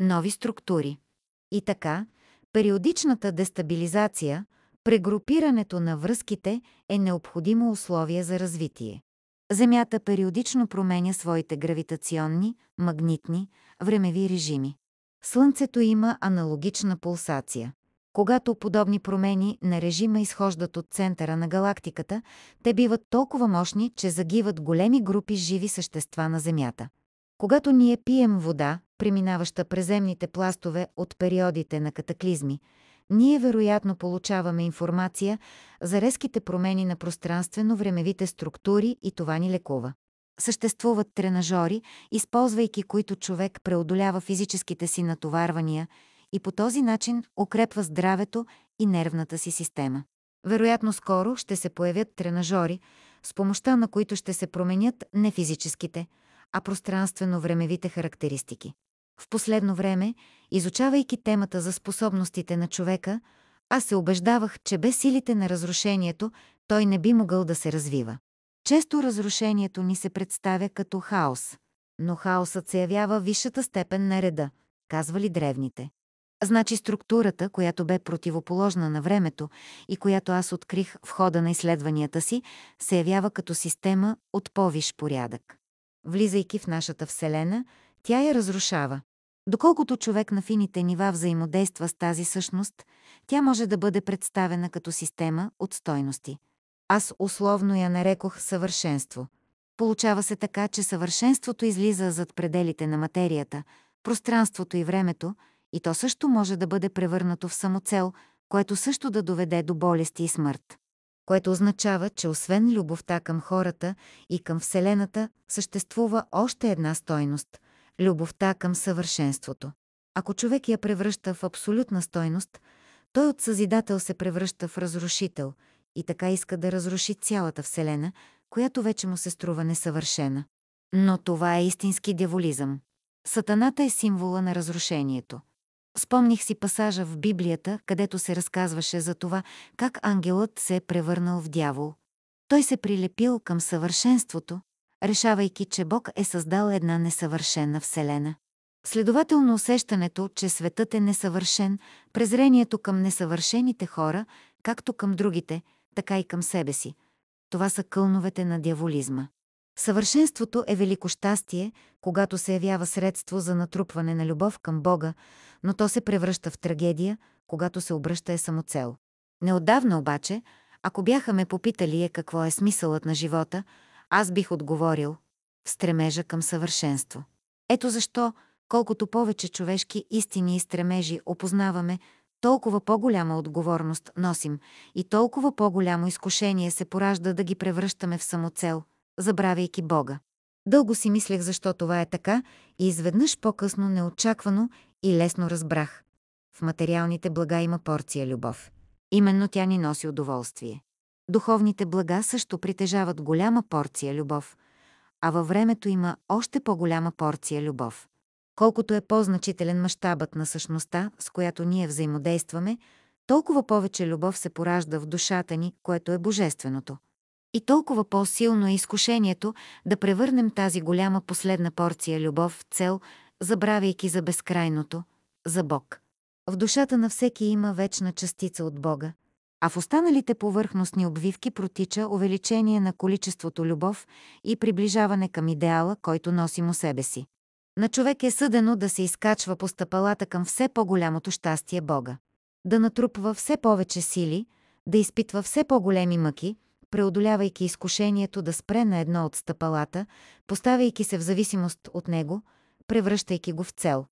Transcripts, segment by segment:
нови структури. И така, периодичната дестабилизация, прегрупирането на връзките е необходимо условие за развитие. Земята периодично променя своите гравитационни, магнитни, времеви режими. Слънцето има аналогична пулсация. Когато подобни промени на режима изхождат от центъра на галактиката, те биват толкова мощни, че загиват големи групи живи същества на Земята. Когато ние пием вода, преминаваща през земните пластове от периодите на катаклизми, ние вероятно получаваме информация за резките промени на пространствено-времевите структури и това ни лекува. Съществуват тренажори, използвайки които човек преодолява физическите си натоварвания и по този начин укрепва здравето и нервната си система. Вероятно скоро ще се появят тренажори, с помощта на които ще се променят не физическите, а пространствено-времевите характеристики. В последно време, изучавайки темата за способностите на човека, аз се убеждавах, че без силите на разрушението той не би могъл да се развива. Често разрушението ни се представя като хаос, но хаосът се явява висшата степен на реда, казвали древните. Значи структурата, която бе противоположна на времето и която аз открих в хода на изследванията си, се явява като система от повиш порядък. Влизайки в нашата Вселена, тя я разрушава, Доколкото човек на фините нива взаимодейства с тази същност, тя може да бъде представена като система от стойности. Аз условно я нарекох съвършенство. Получава се така, че съвършенството излиза зад пределите на материята, пространството и времето, и то също може да бъде превърнато в самоцел, което също да доведе до болести и смърт. Което означава, че освен любовта към хората и към Вселената, съществува още една стойност – любовта към съвършенството. Ако човек я превръща в абсолютна стойност, той от съзидател се превръща в разрушител и така иска да разруши цялата Вселена, която вече му се струва несъвършена. Но това е истински дяволизъм. Сатаната е символа на разрушението. Спомних си пасажа в Библията, където се разказваше за това как ангелът се е превърнал в дявол. Той се прилепил към съвършенството, решавайки, че Бог е създал една несъвършена Вселена. Следователно усещането, че светът е несъвършен, презрението към несъвършените хора, както към другите, така и към себе си. Това са кълновете на дяволизма. Съвършенството е велико щастие, когато се явява средство за натрупване на любов към Бога, но то се превръща в трагедия, когато се обръща е самоцел. Неодавна обаче, ако бяха ме попитали е какво е смисълът на живота, аз бих отговорил в стремежа към съвършенство. Ето защо, колкото повече човешки истини и стремежи опознаваме, толкова по-голяма отговорност носим и толкова по-голямо изкушение се поражда да ги превръщаме в самоцел, забравяйки Бога. Дълго си мислех защо това е така и изведнъж по-късно неочаквано и лесно разбрах. В материалните блага има порция любов. Именно тя ни носи удоволствие. Духовните блага също притежават голяма порция любов, а във времето има още по-голяма порция любов. Колкото е по-значителен мащабът на същността, с която ние взаимодействаме, толкова повече любов се поражда в душата ни, което е божественото. И толкова по-силно е изкушението да превърнем тази голяма последна порция любов в цел, забравяйки за безкрайното, за Бог. В душата на всеки има вечна частица от Бога, а в останалите повърхностни обвивки протича увеличение на количеството любов и приближаване към идеала, който носим у себе си. На човек е съдено да се изкачва по стъпалата към все по-голямото щастие Бога. Да натрупва все повече сили, да изпитва все по-големи мъки, преодолявайки изкушението да спре на едно от стъпалата, поставяйки се в зависимост от него, превръщайки го в цел.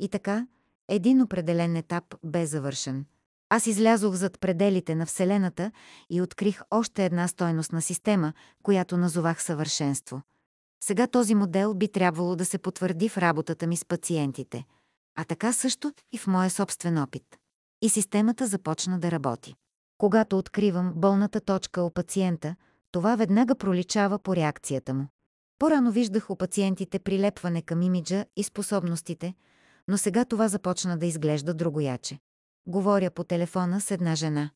И така, един определен етап бе завършен – аз излязох зад пределите на Вселената и открих още една стойностна система, която назовах съвършенство. Сега този модел би трябвало да се потвърди в работата ми с пациентите, а така също и в моя собствен опит. И системата започна да работи. Когато откривам болната точка у пациента, това веднага проличава по реакцията му. По-рано виждах у пациентите прилепване към имиджа и способностите, но сега това започна да изглежда другояче. Говоря по телефона с една жена.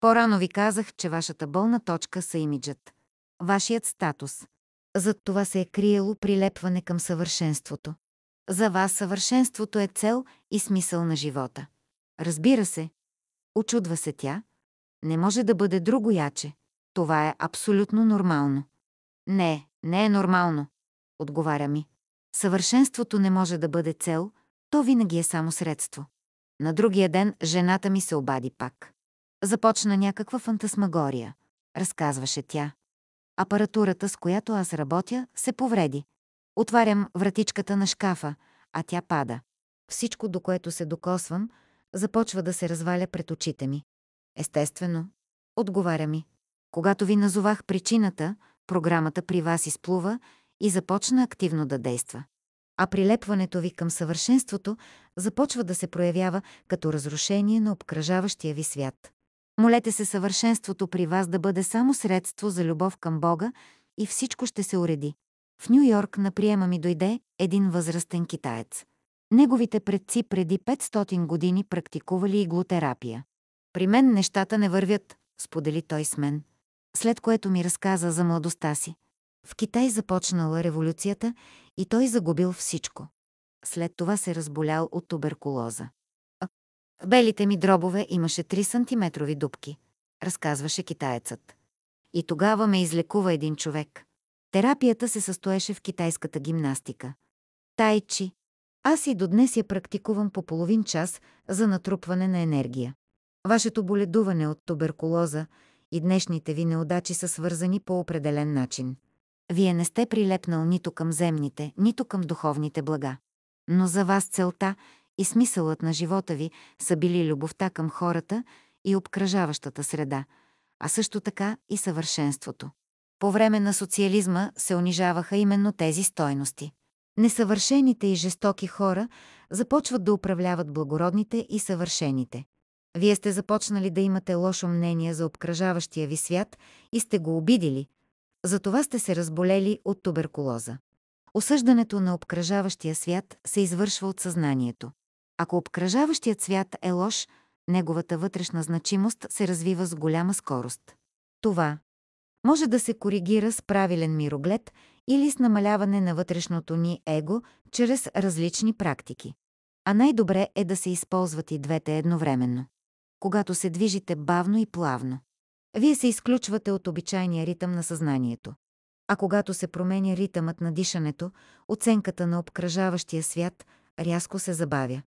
По-рано ви казах, че вашата болна точка са имиджът. Вашият статус. Зад това се е криело прилепване към съвършенството. За вас съвършенството е цел и смисъл на живота. Разбира се. Очудва се тя. Не може да бъде друго яче. Това е абсолютно нормално. Не, не е нормално, отговаря ми. Съвършенството не може да бъде цел, то винаги е само средство. На другия ден жената ми се обади пак. Започна някаква фантасмагория, разказваше тя. Апаратурата, с която аз работя, се повреди. Отварям вратичката на шкафа, а тя пада. Всичко, до което се докосвам, започва да се разваля пред очите ми. Естествено, отговаря ми. Когато ви назовах причината, програмата при вас изплува и започна активно да действа а прилепването ви към съвършенството започва да се проявява като разрушение на обкръжаващия ви свят. Молете се съвършенството при вас да бъде само средство за любов към Бога и всичко ще се уреди. В Нью Йорк на приема ми дойде един възрастен китаец. Неговите предци преди 500 години практикували иглотерапия. При мен нещата не вървят, сподели той с мен, след което ми разказа за младостта си. В Китай започнала революцията и той загубил всичко. След това се разболял от туберкулоза. Белите ми дробове имаше 3 см дубки, разказваше китаецът. И тогава ме излекува един човек. Терапията се състоеше в китайската гимнастика. Тайчи. Аз и до днес я практикувам по половин час за натрупване на енергия. Вашето боледуване от туберкулоза и днешните ви неудачи са свързани по определен начин. Вие не сте прилепнал нито към земните, нито към духовните блага. Но за вас целта и смисълът на живота ви са били любовта към хората и обкръжаващата среда, а също така и съвършенството. По време на социализма се унижаваха именно тези стойности. Несъвършените и жестоки хора започват да управляват благородните и съвършените. Вие сте започнали да имате лошо мнение за обкръжаващия ви свят и сте го обидили, затова сте се разболели от туберкулоза. Осъждането на обкръжаващия свят се извършва от съзнанието. Ако обкръжаващият свят е лош, неговата вътрешна значимост се развива с голяма скорост. Това може да се коригира с правилен мироглед или с намаляване на вътрешното ни его чрез различни практики. А най-добре е да се използват и двете едновременно. Когато се движите бавно и плавно, вие се изключвате от обичайния ритъм на съзнанието. А когато се променя ритъмът на дишането, оценката на обкръжаващия свят рязко се забавя.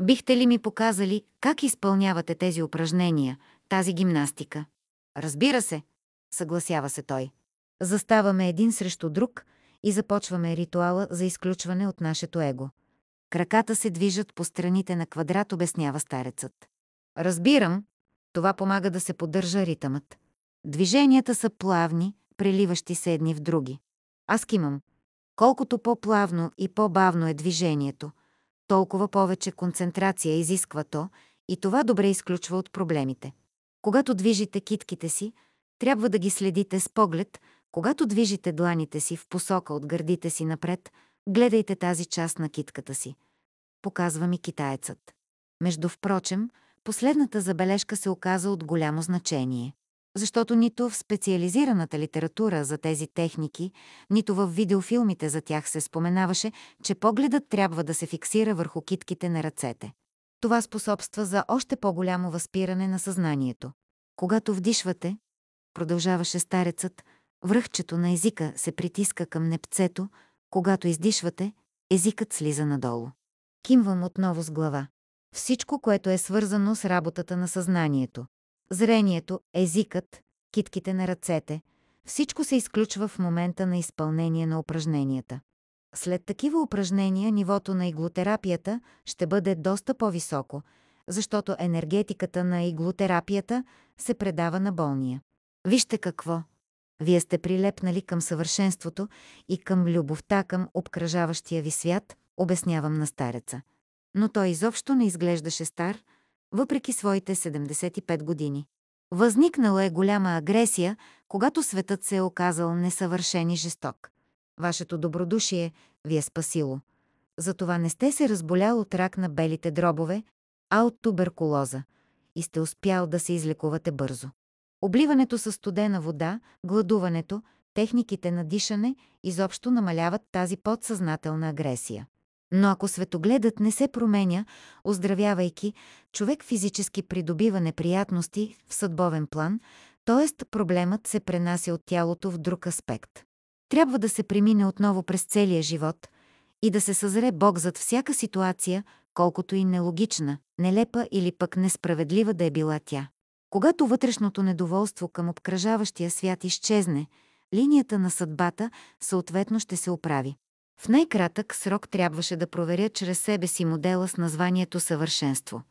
Бихте ли ми показали как изпълнявате тези упражнения, тази гимнастика? Разбира се, съгласява се той. Заставаме един срещу друг и започваме ритуала за изключване от нашето его. Краката се движат по страните на квадрат, обяснява старецът. Разбирам, това помага да се поддържа ритъмът. Движенията са плавни, преливащи се едни в други. Аз кимам. Колкото по-плавно и по-бавно е движението, толкова повече концентрация изисква то и това добре изключва от проблемите. Когато движите китките си, трябва да ги следите с поглед, когато движите дланите си в посока от гърдите си напред, гледайте тази част на китката си. Показва ми китаецът. Между впрочем, Последната забележка се оказа от голямо значение, защото нито в специализираната литература за тези техники, нито в видеофилмите за тях се споменаваше, че погледът трябва да се фиксира върху китките на ръцете. Това способства за още по-голямо възпиране на съзнанието. Когато вдишвате, продължаваше старецът, връхчето на езика се притиска към непцето, когато издишвате, езикът слиза надолу. Кимвам отново с глава всичко, което е свързано с работата на съзнанието. Зрението, езикът, китките на ръцете, всичко се изключва в момента на изпълнение на упражненията. След такива упражнения нивото на иглотерапията ще бъде доста по-високо, защото енергетиката на иглотерапията се предава на болния. Вижте какво! Вие сте прилепнали към съвършенството и към любовта към обкръжаващия ви свят, обяснявам на стареца но той изобщо не изглеждаше стар, въпреки своите 75 години. Възникнала е голяма агресия, когато светът се е оказал несъвършен и жесток. Вашето добродушие ви е спасило. Затова не сте се разболял от рак на белите дробове, а от туберкулоза и сте успял да се излекувате бързо. Обливането със студена вода, гладуването, техниките на дишане изобщо намаляват тази подсъзнателна агресия. Но ако светогледът не се променя, оздравявайки, човек физически придобива неприятности в съдбовен план, т.е. проблемът се пренася от тялото в друг аспект. Трябва да се премине отново през целия живот и да се съзре Бог зад всяка ситуация, колкото и нелогична, нелепа или пък несправедлива да е била тя. Когато вътрешното недоволство към обкръжаващия свят изчезне, линията на съдбата съответно ще се оправи. В най-кратък срок трябваше да проверя чрез себе си модела с названието Съвършенство.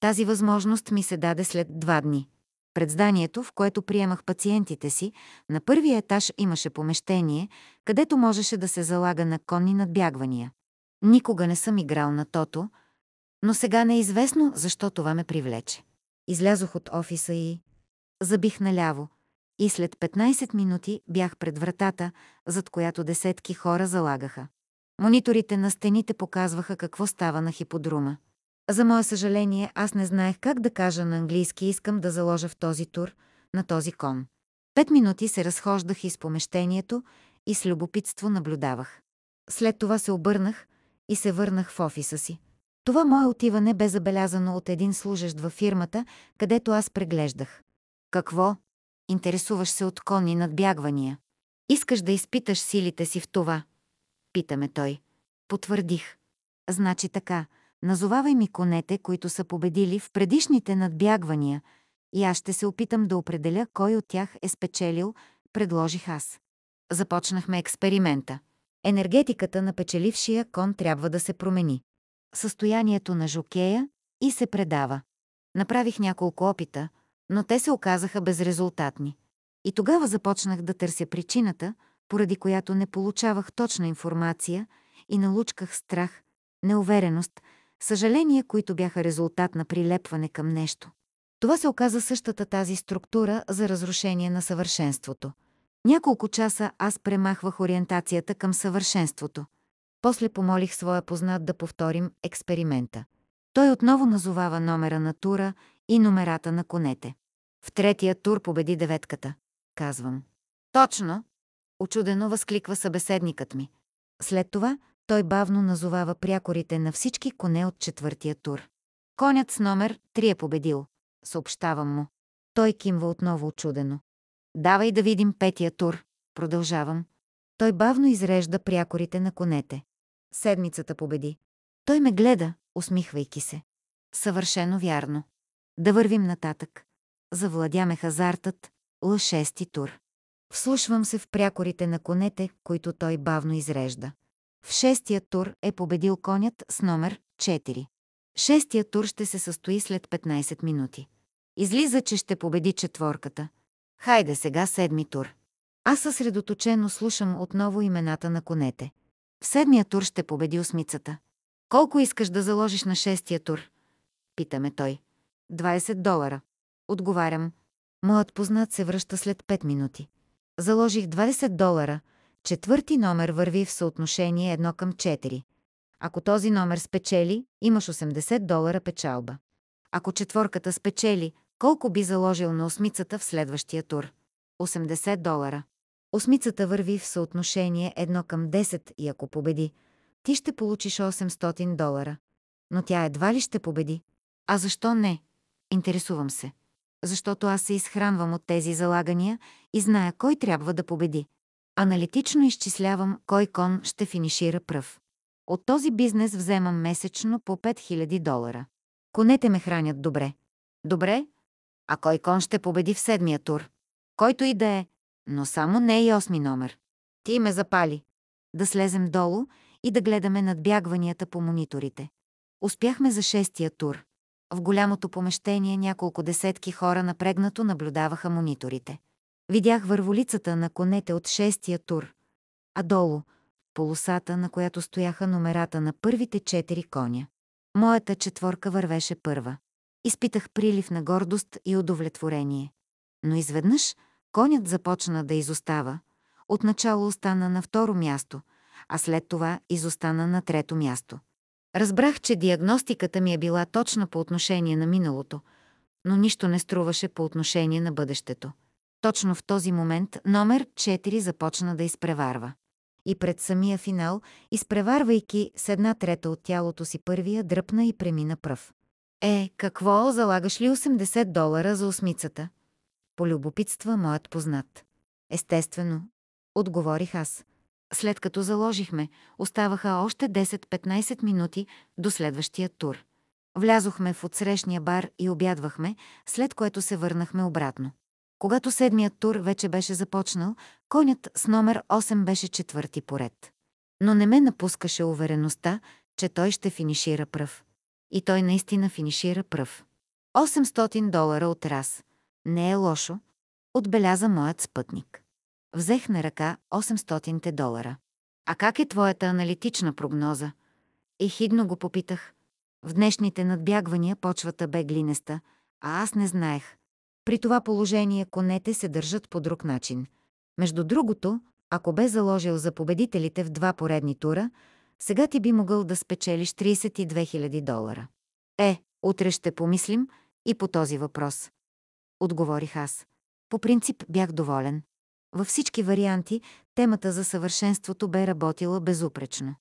Тази възможност ми се даде след два дни. Пред зданието, в което приемах пациентите си, на първия етаж имаше помещение, където можеше да се залага на конни надбягвания. Никога не съм играл на тото, но сега не е известно защо това ме привлече. Излязох от офиса и забих наляво, и след 15 минути бях пред вратата, зад която десетки хора залагаха. Мониторите на стените показваха какво става на хиподрума. За мое съжаление, аз не знаех как да кажа на английски «искам да заложа в този тур, на този кон». Пет минути се разхождах из помещението и с любопитство наблюдавах. След това се обърнах и се върнах в офиса си. Това мое отиване бе забелязано от един служещ във фирмата, където аз преглеждах. Какво? интересуваш се от конни надбягвания. Искаш да изпиташ силите си в това. Питаме той. Потвърдих. Значи така, назовавай ми конете, които са победили в предишните надбягвания, и аз ще се опитам да определя кой от тях е спечелил, предложих аз. Започнахме експеримента. Енергетиката на печелившия кон трябва да се промени. Състоянието на жокея и се предава. Направих няколко опита, но те се оказаха безрезултатни. И тогава започнах да търся причината, поради която не получавах точна информация и налучках страх, неувереност, съжаление, които бяха резултат на прилепване към нещо. Това се оказа същата тази структура за разрушение на съвършенството. Няколко часа аз премахвах ориентацията към съвършенството. После помолих своя познат да повторим експеримента. Той отново назовава номера на тура и номерата на конете. В третия тур победи деветката, казвам. Точно! Очудено възкликва събеседникът ми. След това той бавно назовава прякорите на всички коне от четвъртия тур. Конят с номер 3 е победил, съобщавам му. Той кимва отново очудено. Давай да видим петия тур, продължавам. Той бавно изрежда прякорите на конете. Седмицата победи. Той ме гледа, усмихвайки се. Съвършено вярно. Да вървим нататък. Завладяме хазартът, Лъшести тур. Вслушвам се в прякорите на конете, които той бавно изрежда. В шестия тур е победил конят с номер 4. Шестия тур ще се състои след 15 минути. Излиза, че ще победи четворката. Хайде сега седми тур. Аз съсредоточено слушам отново имената на конете. В седмия тур ще победи осмицата. Колко искаш да заложиш на шестия тур? Питаме той. 20 долара. Отговарям. Моят познат се връща след 5 минути. Заложих 20 долара. Четвърти номер върви в съотношение 1 към 4. Ако този номер спечели, имаш 80 долара печалба. Ако четворката спечели, колко би заложил на осмицата в следващия тур? 80 долара. Осмицата върви в съотношение 1 към 10 и ако победи, ти ще получиш 800 долара. Но тя едва ли ще победи. А защо не? интересувам се. Защото аз се изхранвам от тези залагания и зная кой трябва да победи. Аналитично изчислявам кой кон ще финишира пръв. От този бизнес вземам месечно по 5000 долара. Конете ме хранят добре. Добре, а кой кон ще победи в седмия тур? Който и да е, но само не и осми номер. Ти ме запали. Да слезем долу и да гледаме надбягванията по мониторите. Успяхме за шестия тур. В голямото помещение няколко десетки хора напрегнато наблюдаваха мониторите. Видях върволицата на конете от шестия тур, а долу – полосата, на която стояха номерата на първите четири коня. Моята четворка вървеше първа. Изпитах прилив на гордост и удовлетворение. Но изведнъж конят започна да изостава. Отначало остана на второ място, а след това изостана на трето място. Разбрах, че диагностиката ми е била точна по отношение на миналото, но нищо не струваше по отношение на бъдещето. Точно в този момент номер 4 започна да изпреварва. И пред самия финал, изпреварвайки с една трета от тялото си първия, дръпна и премина пръв. Е, какво, залагаш ли 80 долара за осмицата? Полюбопитства моят познат. Естествено, отговорих аз. След като заложихме, оставаха още 10-15 минути до следващия тур. Влязохме в отсрещния бар и обядвахме, след което се върнахме обратно. Когато седмият тур вече беше започнал, конят с номер 8 беше четвърти поред. Но не ме напускаше увереността, че той ще финишира пръв. И той наистина финишира пръв. 800 долара от раз. Не е лошо, отбеляза моят спътник. Взех на ръка 800 долара. А как е твоята аналитична прогноза? Ехидно го попитах. В днешните надбягвания почвата бе глинеста, а аз не знаех. При това положение конете се държат по друг начин. Между другото, ако бе заложил за победителите в два поредни тура, сега ти би могъл да спечелиш 32 000 долара. Е, утре ще помислим и по този въпрос. Отговорих аз. По принцип бях доволен. Във всички варианти темата за съвършенството бе работила безупречно.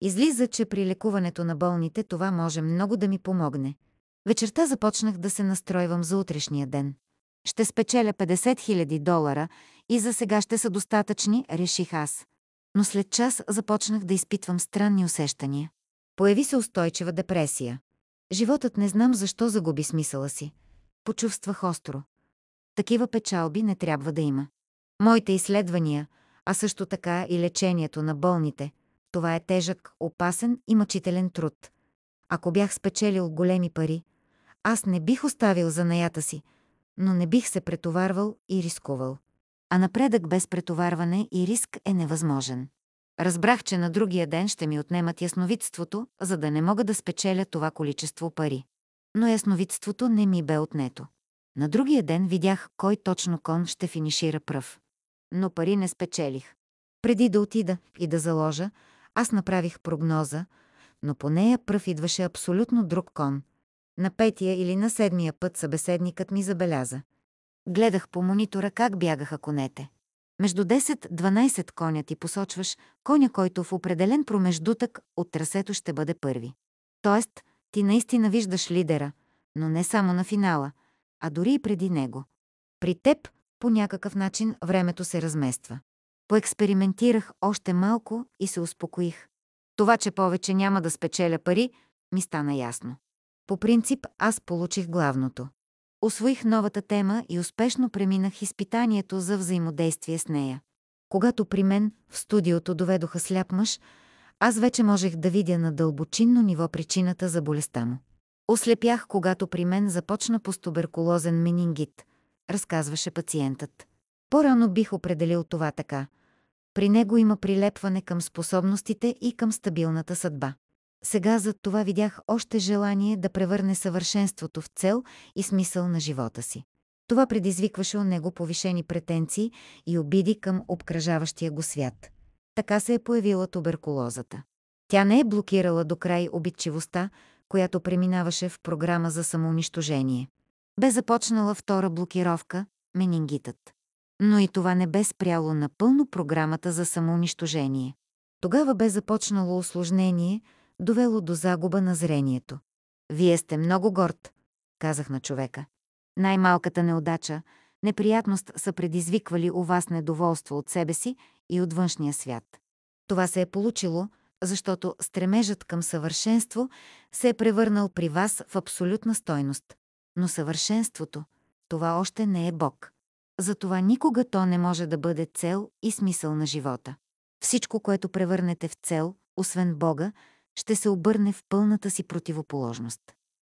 Излиза, че при лекуването на болните това може много да ми помогне. Вечерта започнах да се настройвам за утрешния ден. Ще спечеля 50 000 долара и за сега ще са достатъчни, реших аз. Но след час започнах да изпитвам странни усещания. Появи се устойчива депресия. Животът не знам защо загуби смисъла си. Почувствах остро. Такива печалби не трябва да има. Моите изследвания, а също така и лечението на болните, това е тежък, опасен и мъчителен труд. Ако бях спечелил големи пари, аз не бих оставил занаята си, но не бих се претоварвал и рискувал. А напредък без претоварване и риск е невъзможен. Разбрах, че на другия ден ще ми отнемат ясновидството, за да не мога да спечеля това количество пари. Но ясновидството не ми бе отнето. На другия ден видях кой точно кон ще финишира пръв но пари не спечелих. Преди да отида и да заложа, аз направих прогноза, но по нея пръв идваше абсолютно друг кон. На петия или на седмия път събеседникът ми забеляза. Гледах по монитора как бягаха конете. Между 10-12 коня ти посочваш коня, който в определен промеждутък от трасето ще бъде първи. Тоест, ти наистина виждаш лидера, но не само на финала, а дори и преди него. При теб по някакъв начин времето се размества. Поекспериментирах още малко и се успокоих. Това, че повече няма да спечеля пари, ми стана ясно. По принцип, аз получих главното. Освоих новата тема и успешно преминах изпитанието за взаимодействие с нея. Когато при мен в студиото доведоха сляп мъж, аз вече можех да видя на дълбочинно ниво причината за болестта му. Ослепях, когато при мен започна постоберкулозен менингит – разказваше пациентът. По-рано бих определил това така. При него има прилепване към способностите и към стабилната съдба. Сега за това видях още желание да превърне съвършенството в цел и смисъл на живота си. Това предизвикваше у него повишени претенции и обиди към обкръжаващия го свят. Така се е появила туберкулозата. Тя не е блокирала до край обидчивостта, която преминаваше в програма за самоунищожение бе започнала втора блокировка – менингитът. Но и това не бе спряло напълно програмата за самоунищожение. Тогава бе започнало осложнение, довело до загуба на зрението. «Вие сте много горд», казах на човека. Най-малката неудача, неприятност са предизвиквали у вас недоволство от себе си и от външния свят. Това се е получило, защото стремежът към съвършенство се е превърнал при вас в абсолютна стойност но съвършенството – това още не е Бог. Затова никога то не може да бъде цел и смисъл на живота. Всичко, което превърнете в цел, освен Бога, ще се обърне в пълната си противоположност.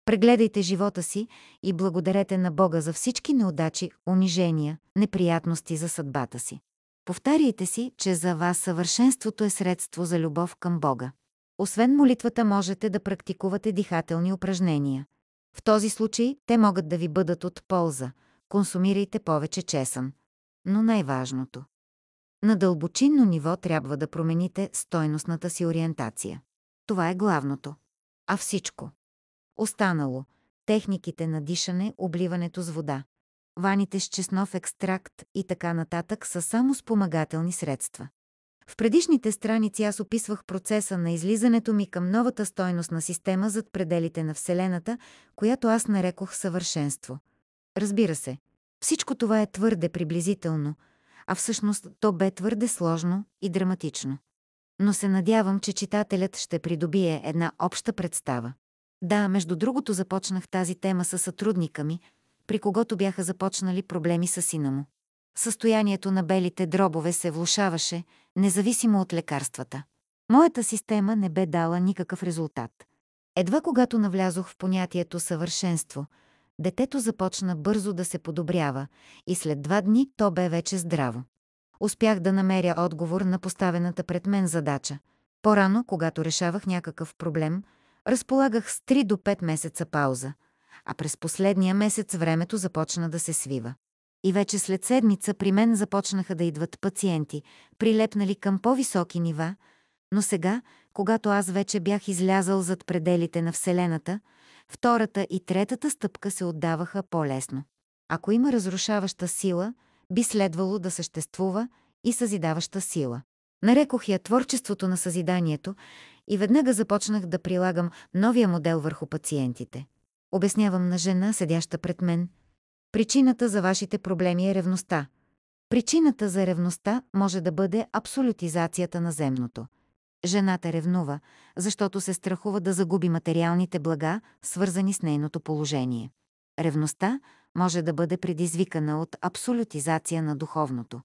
Прегледайте живота си и благодарете на Бога за всички неудачи, унижения, неприятности за съдбата си. Повтаряйте си, че за вас съвършенството е средство за любов към Бога. Освен молитвата можете да практикувате дихателни упражнения – в този случай те могат да ви бъдат от полза. Консумирайте повече чесън. Но най-важното. На дълбочинно ниво трябва да промените стойностната си ориентация. Това е главното. А всичко. Останало – техниките на дишане, обливането с вода, ваните с чеснов екстракт и така нататък са само спомагателни средства. В предишните страници аз описвах процеса на излизането ми към новата стойностна система зад пределите на Вселената, която аз нарекох съвършенство. Разбира се, всичко това е твърде приблизително, а всъщност то бе твърде сложно и драматично. Но се надявам, че читателят ще придобие една обща представа. Да, между другото започнах тази тема със сътрудника ми, при когото бяха започнали проблеми с сина му. Състоянието на белите дробове се влушаваше, независимо от лекарствата. Моята система не бе дала никакъв резултат. Едва когато навлязох в понятието съвършенство, детето започна бързо да се подобрява и след два дни то бе вече здраво. Успях да намеря отговор на поставената пред мен задача. По-рано, когато решавах някакъв проблем, разполагах с 3 до 5 месеца пауза, а през последния месец времето започна да се свива и вече след седмица при мен започнаха да идват пациенти, прилепнали към по-високи нива, но сега, когато аз вече бях излязал зад пределите на Вселената, втората и третата стъпка се отдаваха по-лесно. Ако има разрушаваща сила, би следвало да съществува и съзидаваща сила. Нарекох я творчеството на съзиданието и веднага започнах да прилагам новия модел върху пациентите. Обяснявам на жена, седяща пред мен – Причината за вашите проблеми е ревността. Причината за ревността може да бъде абсолютизацията на земното. Жената ревнува, защото се страхува да загуби материалните блага, свързани с нейното положение. Ревността може да бъде предизвикана от абсолютизация на духовното.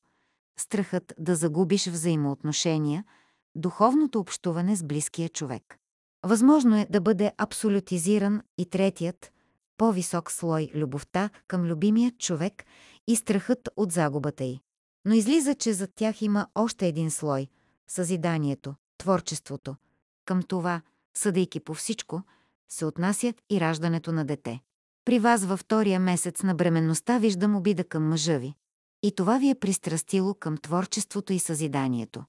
Страхът да загубиш взаимоотношения, духовното общуване с близкия човек. Възможно е да бъде абсолютизиран и третият – по-висок слой любовта към любимия човек и страхът от загубата й. Но излиза, че зад тях има още един слой – съзиданието, творчеството. Към това, съдейки по всичко, се отнася и раждането на дете. При вас във втория месец на бременността виждам обида към мъжа ви. И това ви е пристрастило към творчеството и съзиданието.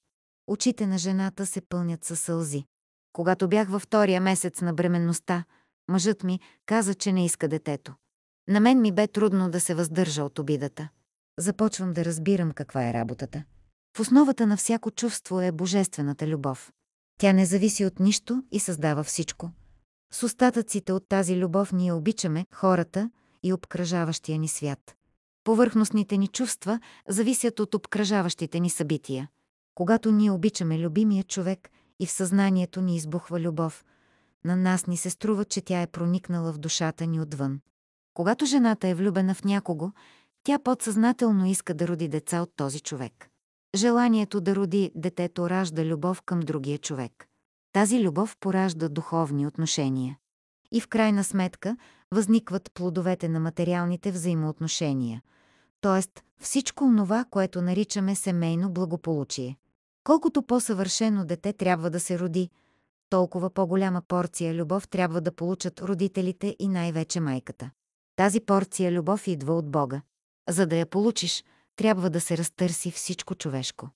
Очите на жената се пълнят със сълзи. Когато бях във втория месец на бременността, Мъжът ми каза, че не иска детето. На мен ми бе трудно да се въздържа от обидата. Започвам да разбирам каква е работата. В основата на всяко чувство е божествената любов. Тя не зависи от нищо и създава всичко. С остатъците от тази любов ние обичаме хората и обкръжаващия ни свят. Повърхностните ни чувства зависят от обкръжаващите ни събития. Когато ние обичаме любимия човек и в съзнанието ни избухва любов – на нас ни се струва, че тя е проникнала в душата ни отвън. Когато жената е влюбена в някого, тя подсъзнателно иска да роди деца от този човек. Желанието да роди детето ражда любов към другия човек. Тази любов поражда духовни отношения. И в крайна сметка възникват плодовете на материалните взаимоотношения, т.е. всичко това, което наричаме семейно благополучие. Колкото по-съвършено дете трябва да се роди – толкова по-голяма порция любов трябва да получат родителите и най-вече майката. Тази порция любов идва от Бога. За да я получиш, трябва да се разтърси всичко човешко.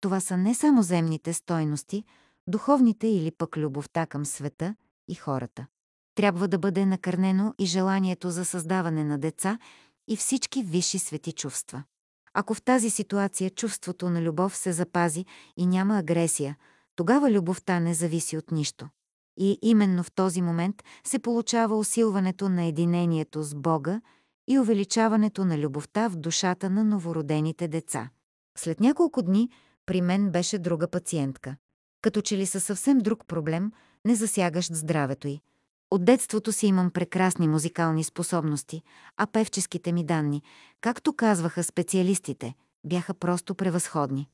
Това са не само земните стойности, духовните или пък любовта към света и хората. Трябва да бъде накърнено и желанието за създаване на деца и всички висши свети чувства. Ако в тази ситуация чувството на любов се запази и няма агресия – тогава любовта не зависи от нищо. И именно в този момент се получава усилването на единението с Бога и увеличаването на любовта в душата на новородените деца. След няколко дни при мен беше друга пациентка. Като че ли със съвсем друг проблем, не засягащ здравето й. От детството си имам прекрасни музикални способности, а певческите ми данни, както казваха специалистите, бяха просто превъзходни.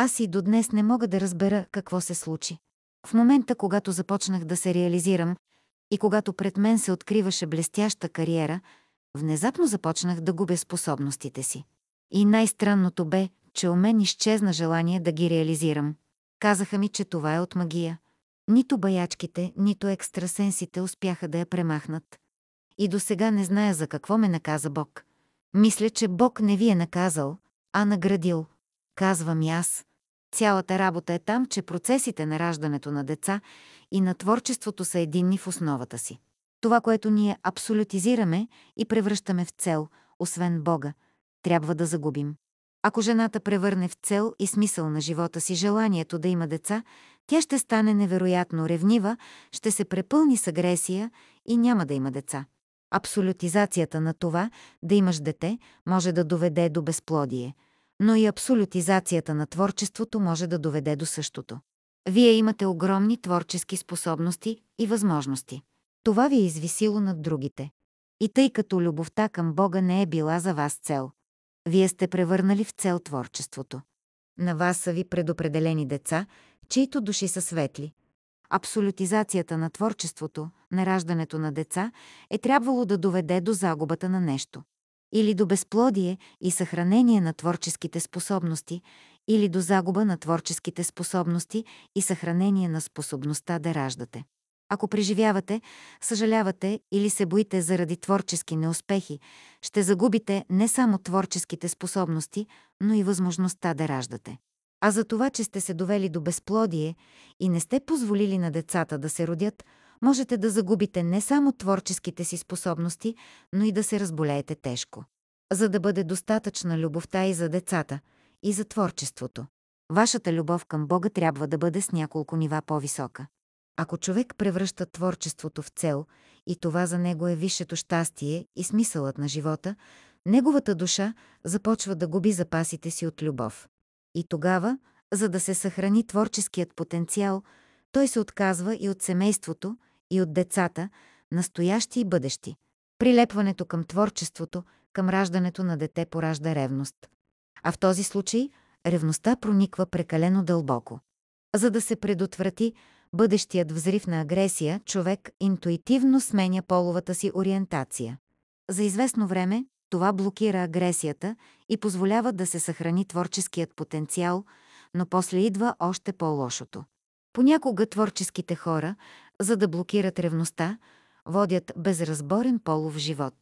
Аз и до днес не мога да разбера какво се случи. В момента, когато започнах да се реализирам и когато пред мен се откриваше блестяща кариера, внезапно започнах да губя способностите си. И най-странното бе, че у мен изчезна желание да ги реализирам. Казаха ми, че това е от магия. Нито баячките, нито екстрасенсите успяха да я премахнат. И до сега не зная за какво ме наказа Бог. Мисля, че Бог не ви е наказал, а наградил. Казвам и аз. Цялата работа е там, че процесите на раждането на деца и на творчеството са единни в основата си. Това, което ние абсолютизираме и превръщаме в цел, освен Бога, трябва да загубим. Ако жената превърне в цел и смисъл на живота си желанието да има деца, тя ще стане невероятно ревнива, ще се препълни с агресия и няма да има деца. Абсолютизацията на това да имаш дете може да доведе до безплодие – но и абсолютизацията на творчеството може да доведе до същото. Вие имате огромни творчески способности и възможности. Това ви е извисило над другите. И тъй като любовта към Бога не е била за вас цел, вие сте превърнали в цел творчеството. На вас са ви предопределени деца, чието души са светли. Абсолютизацията на творчеството, на раждането на деца, е трябвало да доведе до загубата на нещо или до безплодие и съхранение на творческите способности, или до загуба на творческите способности и съхранение на способността да раждате. Ако преживявате, съжалявате или се боите заради творчески неуспехи, ще загубите не само творческите способности, но и възможността да раждате. А за това, че сте се довели до безплодие и не сте позволили на децата да се родят, можете да загубите не само творческите си способности, но и да се разболеете тежко. За да бъде достатъчна любовта и за децата, и за творчеството, вашата любов към Бога трябва да бъде с няколко нива по-висока. Ако човек превръща творчеството в цел и това за него е висшето щастие и смисълът на живота, неговата душа започва да губи запасите си от любов. И тогава, за да се съхрани творческият потенциал, той се отказва и от семейството, и от децата, настоящи и бъдещи. Прилепването към творчеството, към раждането на дете поражда ревност. А в този случай ревността прониква прекалено дълбоко. За да се предотврати бъдещият взрив на агресия, човек интуитивно сменя половата си ориентация. За известно време това блокира агресията и позволява да се съхрани творческият потенциал, но после идва още по-лошото. Понякога творческите хора за да блокират ревността, водят безразборен полов живот.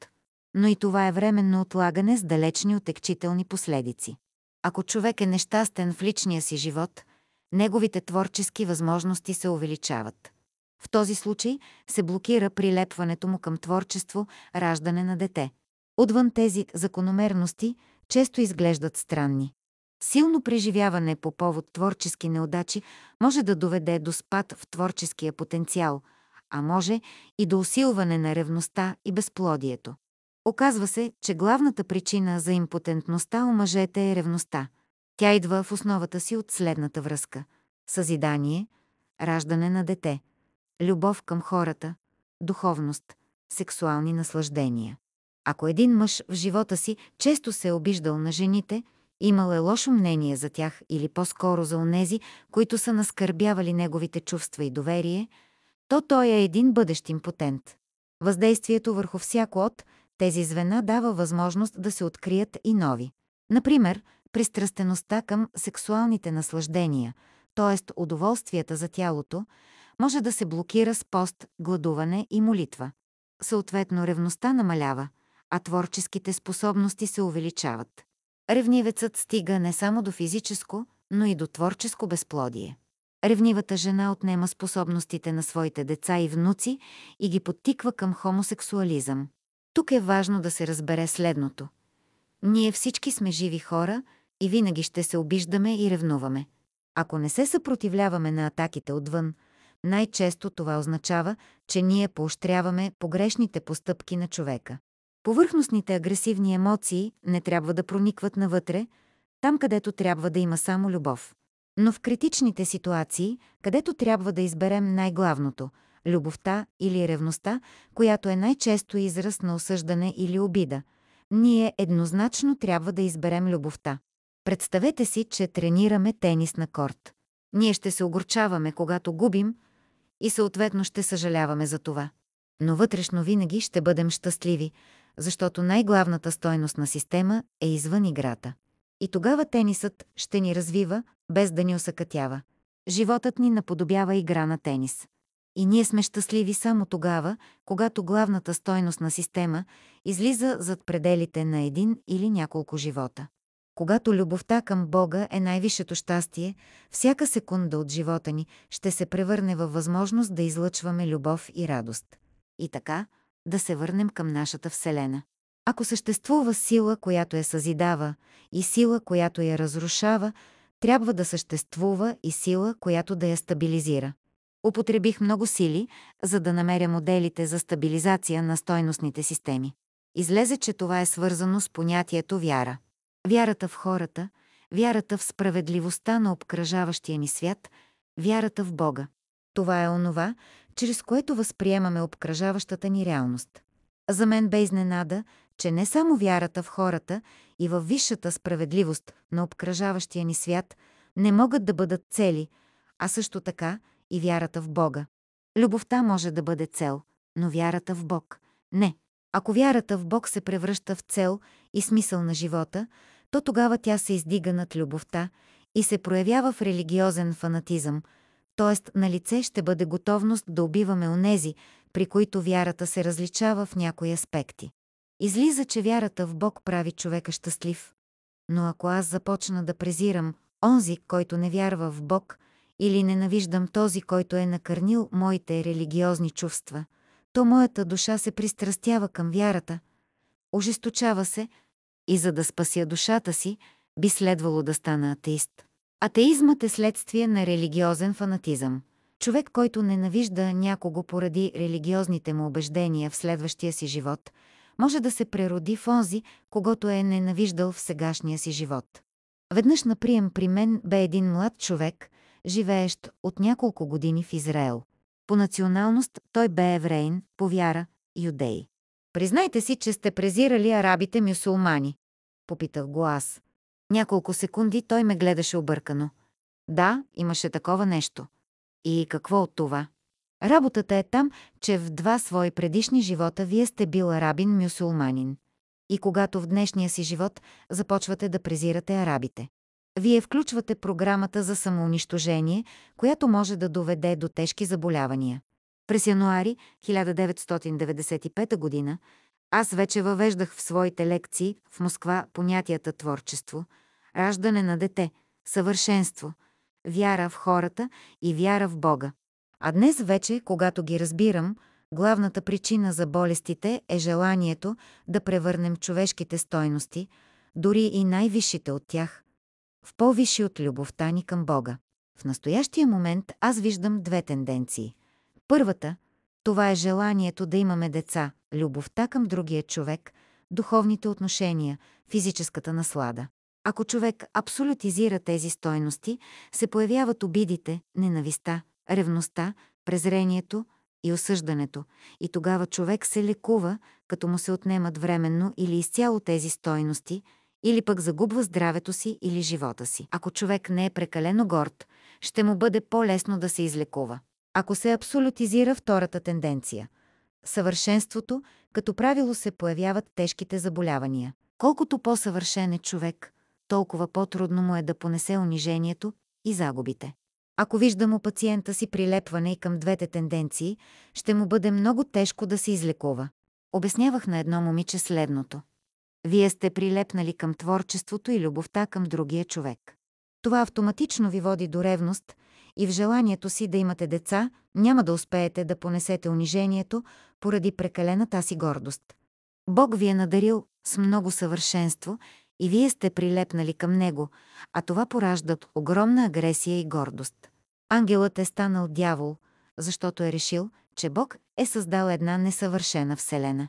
Но и това е временно отлагане с далечни отекчителни последици. Ако човек е нещастен в личния си живот, неговите творчески възможности се увеличават. В този случай се блокира прилепването му към творчество, раждане на дете. Отвън тези закономерности често изглеждат странни. Силно преживяване по повод творчески неудачи може да доведе до спад в творческия потенциал, а може и до усилване на ревността и безплодието. Оказва се, че главната причина за импотентността у мъжете е ревността. Тя идва в основата си от следната връзка – съзидание, раждане на дете, любов към хората, духовност, сексуални наслаждения. Ако един мъж в живота си често се е обиждал на жените – Имал е лошо мнение за тях или по-скоро за онези, които са наскърбявали неговите чувства и доверие, то той е един бъдещ импотент. Въздействието върху всяко от тези звена дава възможност да се открият и нови. Например, пристрастеността към сексуалните наслаждения, т.е. удоволствията за тялото, може да се блокира с пост, гладуване и молитва. Съответно, ревността намалява, а творческите способности се увеличават. Ревнивецът стига не само до физическо, но и до творческо безплодие. Ревнивата жена отнема способностите на своите деца и внуци и ги подтиква към хомосексуализъм. Тук е важно да се разбере следното. Ние всички сме живи хора и винаги ще се обиждаме и ревнуваме. Ако не се съпротивляваме на атаките отвън, най-често това означава, че ние поощряваме погрешните постъпки на човека. Повърхностните агресивни емоции не трябва да проникват навътре, там където трябва да има само любов. Но в критичните ситуации, където трябва да изберем най-главното – любовта или ревността, която е най-често израз на осъждане или обида, ние еднозначно трябва да изберем любовта. Представете си, че тренираме тенис на корт. Ние ще се огорчаваме, когато губим и съответно ще съжаляваме за това. Но вътрешно винаги ще бъдем щастливи, защото най-главната стойност на система е извън играта. И тогава тенисът ще ни развива, без да ни осъкътява. Животът ни наподобява игра на тенис. И ние сме щастливи само тогава, когато главната стойност на система излиза зад пределите на един или няколко живота. Когато любовта към Бога е най-висшето щастие, всяка секунда от живота ни ще се превърне във възможност да излъчваме любов и радост. И така, да се върнем към нашата Вселена. Ако съществува сила, която я съзидава, и сила, която я разрушава, трябва да съществува и сила, която да я стабилизира. Употребих много сили, за да намеря моделите за стабилизация на стойностните системи. Излезе, че това е свързано с понятието вяра. Вярата в хората, вярата в справедливостта на обкръжаващия ни свят, вярата в Бога. Това е онова, чрез което възприемаме обкръжаващата ни реалност. За мен бе изненада, че не само вярата в хората и във висшата справедливост на обкръжаващия ни свят не могат да бъдат цели, а също така и вярата в Бога. Любовта може да бъде цел, но вярата в Бог – не. Ако вярата в Бог се превръща в цел и смисъл на живота, то тогава тя се издига над любовта и се проявява в религиозен фанатизъм – т.е. на лице ще бъде готовност да убиваме онези, при които вярата се различава в някои аспекти. Излиза, че вярата в Бог прави човека щастлив. Но ако аз започна да презирам онзи, който не вярва в Бог, или ненавиждам този, който е накърнил моите религиозни чувства, то моята душа се пристрастява към вярата, ожесточава се и за да спася душата си, би следвало да стана атеист. Атеизмът е следствие на религиозен фанатизъм. Човек, който ненавижда някого поради религиозните му убеждения в следващия си живот, може да се прероди в онзи, когато е ненавиждал в сегашния си живот. Веднъж на прием при мен бе един млад човек, живеещ от няколко години в Израел. По националност той бе евреин, по вяра – юдей. Признайте си, че сте презирали арабите мюсулмани. Попитах го аз. Няколко секунди той ме гледаше объркано. Да, имаше такова нещо. И какво от това? Работата е там, че в два свои предишни живота вие сте бил арабин-мюсулманин. И когато в днешния си живот започвате да презирате арабите. Вие включвате програмата за самоунищожение, която може да доведе до тежки заболявания. През януари 1995 година аз вече въвеждах в своите лекции в Москва понятията творчество, раждане на дете, съвършенство, вяра в хората и вяра в Бога. А днес вече, когато ги разбирам, главната причина за болестите е желанието да превърнем човешките стойности, дори и най-висшите от тях, в по-висши от любовта ни към Бога. В настоящия момент аз виждам две тенденции. Първата – това е желанието да имаме деца, любовта към другия човек, духовните отношения, физическата наслада. Ако човек абсолютизира тези стойности, се появяват обидите, ненависта, ревността, презрението и осъждането, и тогава човек се лекува, като му се отнемат временно или изцяло тези стойности, или пък загубва здравето си или живота си. Ако човек не е прекалено горд, ще му бъде по-лесно да се излекува ако се абсолютизира втората тенденция. Съвършенството, като правило се появяват тежките заболявания. Колкото по-съвършен е човек, толкова по-трудно му е да понесе унижението и загубите. Ако виждам у пациента си прилепване и към двете тенденции, ще му бъде много тежко да се излекува. Обяснявах на едно момиче следното. Вие сте прилепнали към творчеството и любовта към другия човек. Това автоматично ви води до ревност, и в желанието си да имате деца, няма да успеете да понесете унижението поради прекалената си гордост. Бог ви е надарил с много съвършенство и вие сте прилепнали към Него, а това пораждат огромна агресия и гордост. Ангелът е станал дявол, защото е решил, че Бог е създал една несъвършена вселена.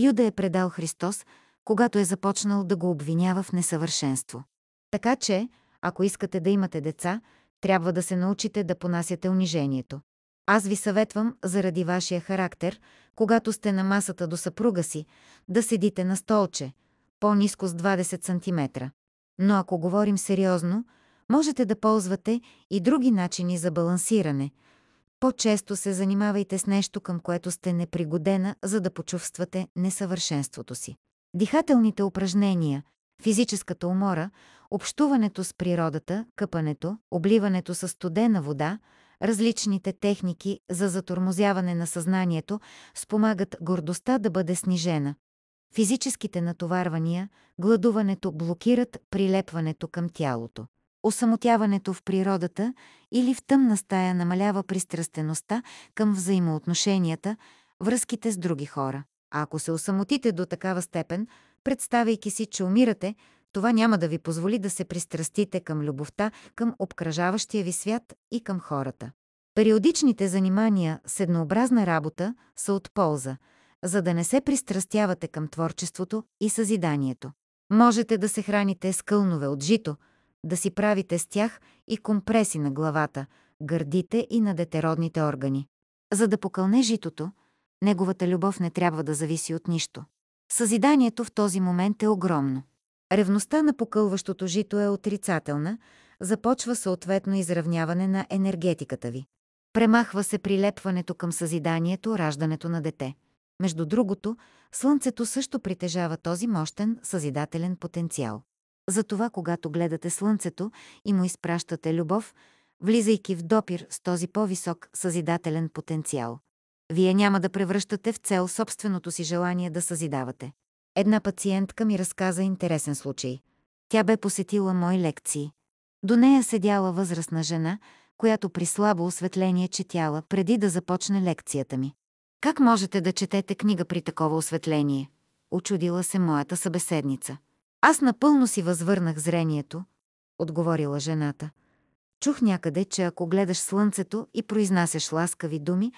Юда е предал Христос, когато е започнал да го обвинява в несъвършенство. Така че, ако искате да имате деца, трябва да се научите да понасяте унижението. Аз ви съветвам, заради вашия характер, когато сте на масата до съпруга си, да седите на столче, по-низко с 20 см. Но ако говорим сериозно, можете да ползвате и други начини за балансиране. По-често се занимавайте с нещо, към което сте непригодена, за да почувствате несъвършенството си. Дихателните упражнения, физическата умора, общуването с природата, къпането, обливането с студена вода, различните техники за затормозяване на съзнанието спомагат гордостта да бъде снижена. Физическите натоварвания, гладуването блокират прилепването към тялото. Осамотяването в природата или в тъмна стая намалява пристрастеността към взаимоотношенията, връзките с други хора. А ако се осамотите до такава степен, представяйки си, че умирате, това няма да ви позволи да се пристрастите към любовта, към обкръжаващия ви свят и към хората. Периодичните занимания с еднообразна работа са от полза, за да не се пристрастявате към творчеството и съзиданието. Можете да се храните с кълнове от жито, да си правите с тях и компреси на главата, гърдите и на детеродните органи. За да покълне житото, неговата любов не трябва да зависи от нищо. Съзиданието в този момент е огромно. Ревността на покълващото жито е отрицателна, започва съответно изравняване на енергетиката ви. Премахва се прилепването към съзиданието, раждането на дете. Между другото, Слънцето също притежава този мощен съзидателен потенциал. Затова, когато гледате Слънцето и му изпращате любов, влизайки в допир с този по-висок съзидателен потенциал, вие няма да превръщате в цел собственото си желание да съзидавате. Една пациентка ми разказа интересен случай. Тя бе посетила мои лекции. До нея седяла възрастна жена, която при слабо осветление четяла преди да започне лекцията ми. Как можете да четете книга при такова осветление? Очудила се моята събеседница. Аз напълно си възвърнах зрението, отговорила жената. Чух някъде, че ако гледаш слънцето и произнасяш ласкави думи,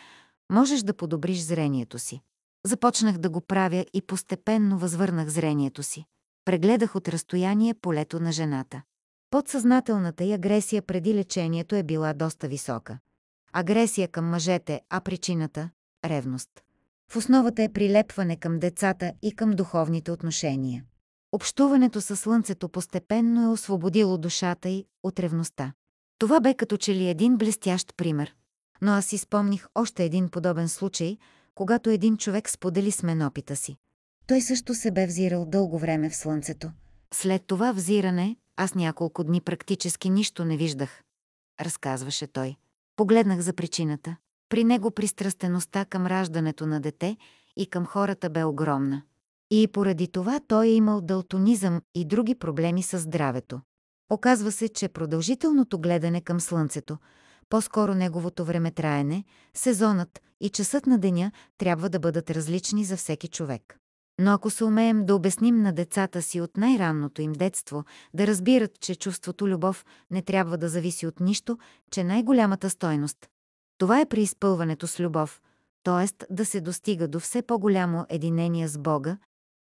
можеш да подобриш зрението си. Започнах да го правя и постепенно възвърнах зрението си. Прегледах от разстояние полето на жената. Подсъзнателната и агресия преди лечението е била доста висока. Агресия към мъжете, а причината – ревност. В основата е прилепване към децата и към духовните отношения. Общуването със слънцето постепенно е освободило душата й от ревността. Това бе като че ли един блестящ пример – но аз изпомних още един подобен случай, когато един човек сподели с мен опита си. Той също се бе взирал дълго време в слънцето. След това взиране, аз няколко дни практически нищо не виждах, разказваше той. Погледнах за причината. При него пристрастеността към раждането на дете и към хората бе огромна. И поради това той е имал далтонизъм и други проблеми с здравето. Оказва се, че продължителното гледане към слънцето, по-скоро неговото времетраене, сезонът и часът на деня трябва да бъдат различни за всеки човек. Но ако се умеем да обясним на децата си от най-ранното им детство, да разбират, че чувството любов не трябва да зависи от нищо, че най-голямата стойност – това е при изпълването с любов, т.е. да се достига до все по-голямо единение с Бога,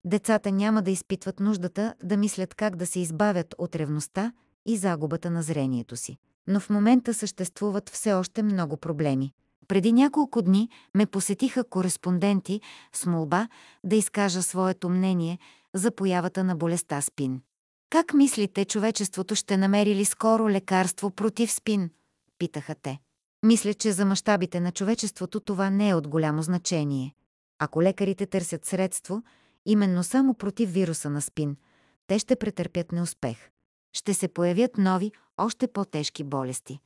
децата няма да изпитват нуждата да мислят как да се избавят от ревността и загубата на зрението си но в момента съществуват все още много проблеми. Преди няколко дни ме посетиха кореспонденти с молба да изкажа своето мнение за появата на болестта спин. Как мислите, човечеството ще намери ли скоро лекарство против спин? Питаха те. Мисля, че за мащабите на човечеството това не е от голямо значение. Ако лекарите търсят средство, именно само против вируса на спин, те ще претърпят неуспех. Ще се появят нови, още по-тежки болести.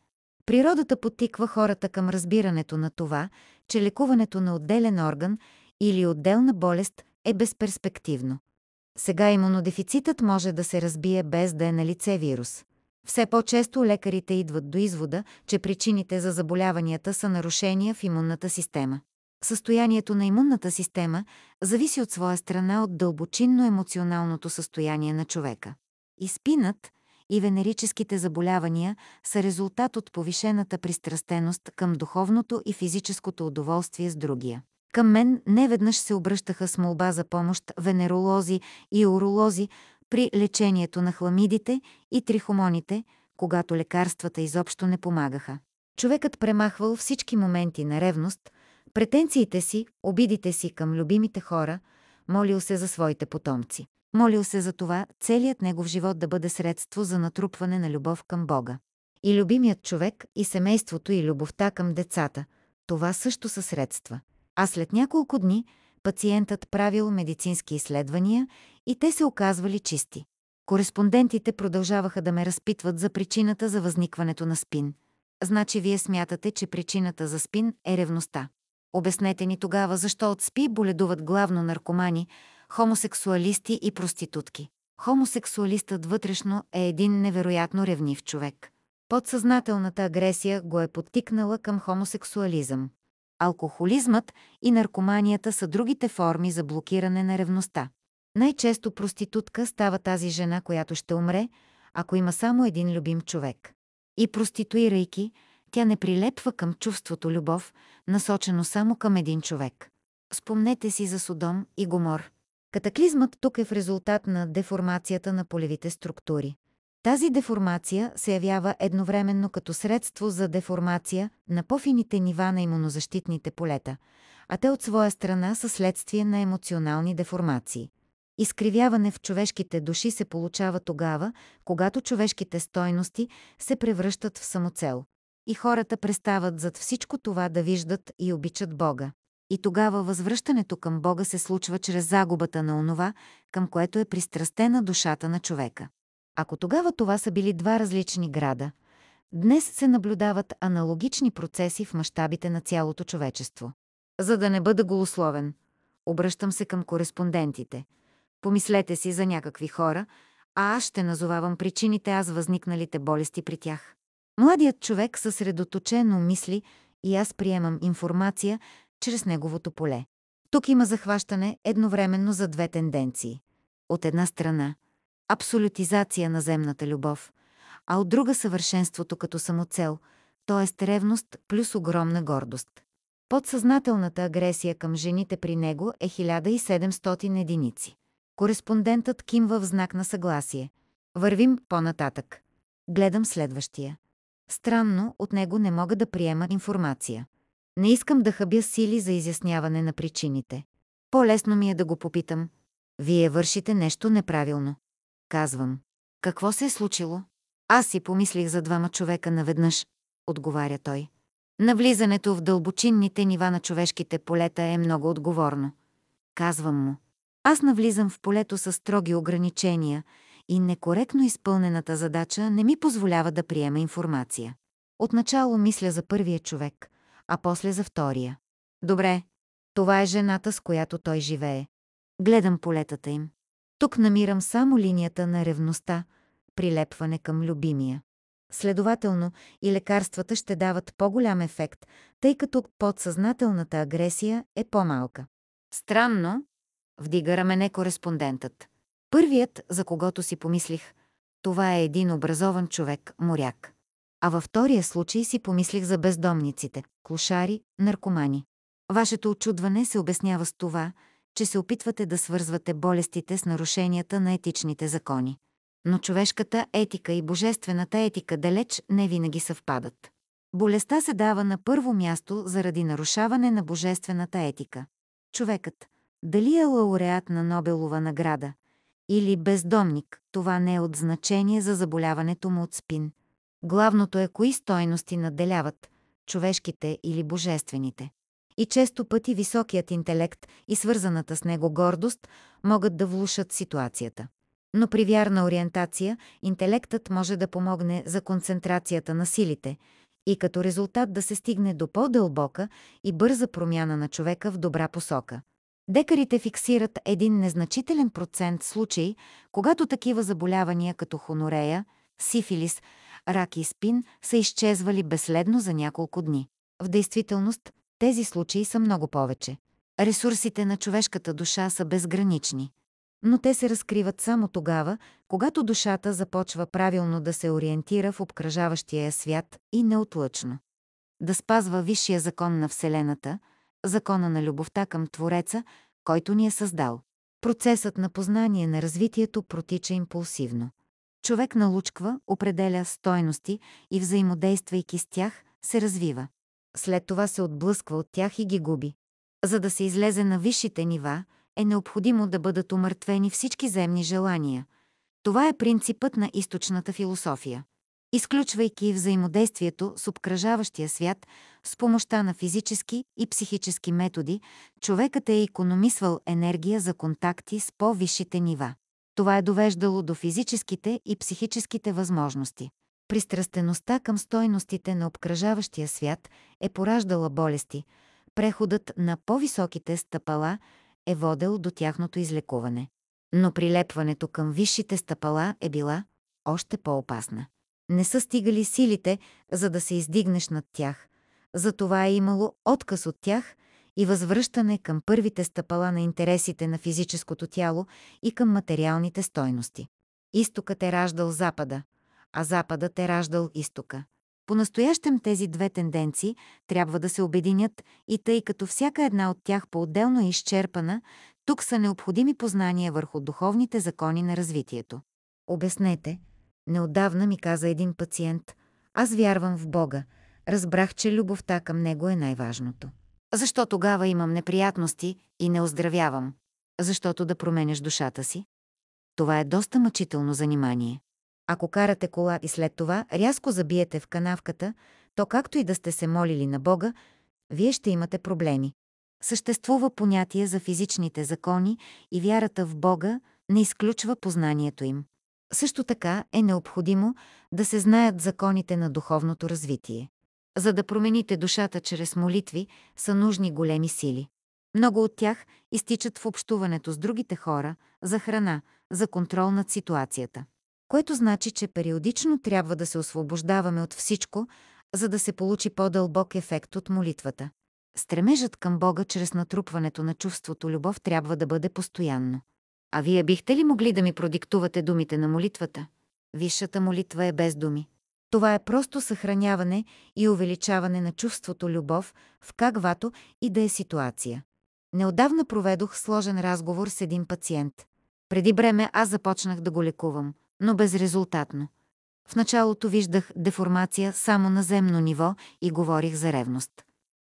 Природата потиква хората към разбирането на това, че лекуването на отделен орган или отделна болест е безперспективно. Сега имунодефицитът може да се разбие без да е на лице вирус. Все по-често лекарите идват до извода, че причините за заболяванията са нарушения в имунната система. Състоянието на имунната система зависи от своя страна от дълбочинно емоционалното състояние на човека. Изпинат, и венерическите заболявания са резултат от повишената пристрастеност към духовното и физическото удоволствие с другия. Към мен неведнъж се обръщаха с молба за помощ венеролози и уролози при лечението на хламидите и трихомоните, когато лекарствата изобщо не помагаха. Човекът премахвал всички моменти на ревност, претенциите си, обидите си към любимите хора, молил се за своите потомци. Молил се за това целият негов живот да бъде средство за натрупване на любов към Бога. И любимият човек, и семейството, и любовта към децата – това също са средства. А след няколко дни пациентът правил медицински изследвания и те се оказвали чисти. Кореспондентите продължаваха да ме разпитват за причината за възникването на спин. Значи вие смятате, че причината за спин е ревността. Обяснете ни тогава защо от спи боледуват главно наркомани – хомосексуалисти и проститутки. Хомосексуалистът вътрешно е един невероятно ревнив човек. Подсъзнателната агресия го е подтикнала към хомосексуализъм. Алкохолизмът и наркоманията са другите форми за блокиране на ревността. Най-често проститутка става тази жена, която ще умре, ако има само един любим човек. И проституирайки, тя не прилепва към чувството любов, насочено само към един човек. Спомнете си за Содом и Гомор. Катаклизмът тук е в резултат на деформацията на полевите структури. Тази деформация се явява едновременно като средство за деформация на по-фините нива на имунозащитните полета, а те от своя страна са следствие на емоционални деформации. Изкривяване в човешките души се получава тогава, когато човешките стойности се превръщат в самоцел. И хората престават зад всичко това да виждат и обичат Бога. И тогава възвръщането към Бога се случва чрез загубата на онова, към което е пристрастена душата на човека. Ако тогава това са били два различни града, днес се наблюдават аналогични процеси в мащабите на цялото човечество. За да не бъда голословен, обръщам се към кореспондентите. Помислете си за някакви хора, а аз ще назовавам причините аз възникналите болести при тях. Младият човек съсредоточено мисли и аз приемам информация, чрез неговото поле. Тук има захващане едновременно за две тенденции. От една страна – абсолютизация на земната любов, а от друга – съвършенството като самоцел, т.е. ревност плюс огромна гордост. Подсъзнателната агресия към жените при него е 1700 единици. Кореспондентът кимва в знак на съгласие. Вървим по-нататък. Гледам следващия. Странно, от него не мога да приема информация. Не искам да хабя сили за изясняване на причините. По-лесно ми е да го попитам. Вие вършите нещо неправилно. Казвам. Какво се е случило? Аз си помислих за двама човека наведнъж, отговаря той. Навлизането в дълбочинните нива на човешките полета е много отговорно. Казвам му. Аз навлизам в полето с строги ограничения и некоректно изпълнената задача не ми позволява да приема информация. Отначало мисля за първия човек – а после за втория. Добре, това е жената, с която той живее. Гледам полетата им. Тук намирам само линията на ревността, прилепване към любимия. Следователно и лекарствата ще дават по-голям ефект, тъй като подсъзнателната агресия е по-малка. Странно, вдига рамене кореспондентът. Първият, за когото си помислих, това е един образован човек, моряк. А във втория случай си помислих за бездомниците, клушари, наркомани. Вашето очудване се обяснява с това, че се опитвате да свързвате болестите с нарушенията на етичните закони. Но човешката етика и божествената етика далеч не винаги съвпадат. Болестта се дава на първо място заради нарушаване на божествената етика. Човекът, дали е лауреат на Нобелова награда или бездомник, това не е от значение за заболяването му от спин. Главното е кои стойности надделяват – човешките или божествените. И често пъти високият интелект и свързаната с него гордост могат да влушат ситуацията. Но при вярна ориентация интелектът може да помогне за концентрацията на силите и като резултат да се стигне до по-дълбока и бърза промяна на човека в добра посока. Декарите фиксират един незначителен процент случаи, когато такива заболявания като хонорея, сифилис, рак и спин са изчезвали безследно за няколко дни. В действителност, тези случаи са много повече. Ресурсите на човешката душа са безгранични. Но те се разкриват само тогава, когато душата започва правилно да се ориентира в обкръжаващия я свят и неотлъчно. Да спазва висшия закон на Вселената, закона на любовта към Твореца, който ни е създал. Процесът на познание на развитието протича импулсивно. Човек налучква, определя стойности и взаимодействайки с тях, се развива. След това се отблъсква от тях и ги губи. За да се излезе на висшите нива, е необходимо да бъдат умъртвени всички земни желания. Това е принципът на източната философия. Изключвайки взаимодействието с обкръжаващия свят с помощта на физически и психически методи, човекът е економисвал енергия за контакти с по-висшите нива. Това е довеждало до физическите и психическите възможности. Пристрастеността към стойностите на обкръжаващия свят е пораждала болести. Преходът на по-високите стъпала е водел до тяхното излекуване. Но прилепването към висшите стъпала е била още по-опасна. Не са стигали силите, за да се издигнеш над тях. Затова е имало отказ от тях – и възвръщане към първите стъпала на интересите на физическото тяло и към материалните стойности. Изтокът е раждал Запада, а Западът е раждал Изтока. По-настоящем тези две тенденции трябва да се обединят и тъй като всяка една от тях по-отделно е изчерпана, тук са необходими познания върху духовните закони на развитието. Обяснете, неодавна ми каза един пациент, аз вярвам в Бога, разбрах, че любовта към Него е най-важното. Защо тогава имам неприятности и не оздравявам? Защото да променеш душата си? Това е доста мъчително занимание. Ако карате кола и след това рязко забиете в канавката, то както и да сте се молили на Бога, вие ще имате проблеми. Съществува понятие за физичните закони и вярата в Бога не изключва познанието им. Също така е необходимо да се знаят законите на духовното развитие. За да промените душата чрез молитви, са нужни големи сили. Много от тях изтичат в общуването с другите хора, за храна, за контрол над ситуацията. Което значи, че периодично трябва да се освобождаваме от всичко, за да се получи по-дълбок ефект от молитвата. Стремежът към Бога чрез натрупването на чувството любов трябва да бъде постоянно. А вие бихте ли могли да ми продиктувате думите на молитвата? Висшата молитва е без думи. Това е просто съхраняване и увеличаване на чувството любов в каквато и да е ситуация. Неодавна проведох сложен разговор с един пациент. Преди бреме аз започнах да го лекувам, но безрезултатно. В началото виждах деформация само на земно ниво и говорих за ревност.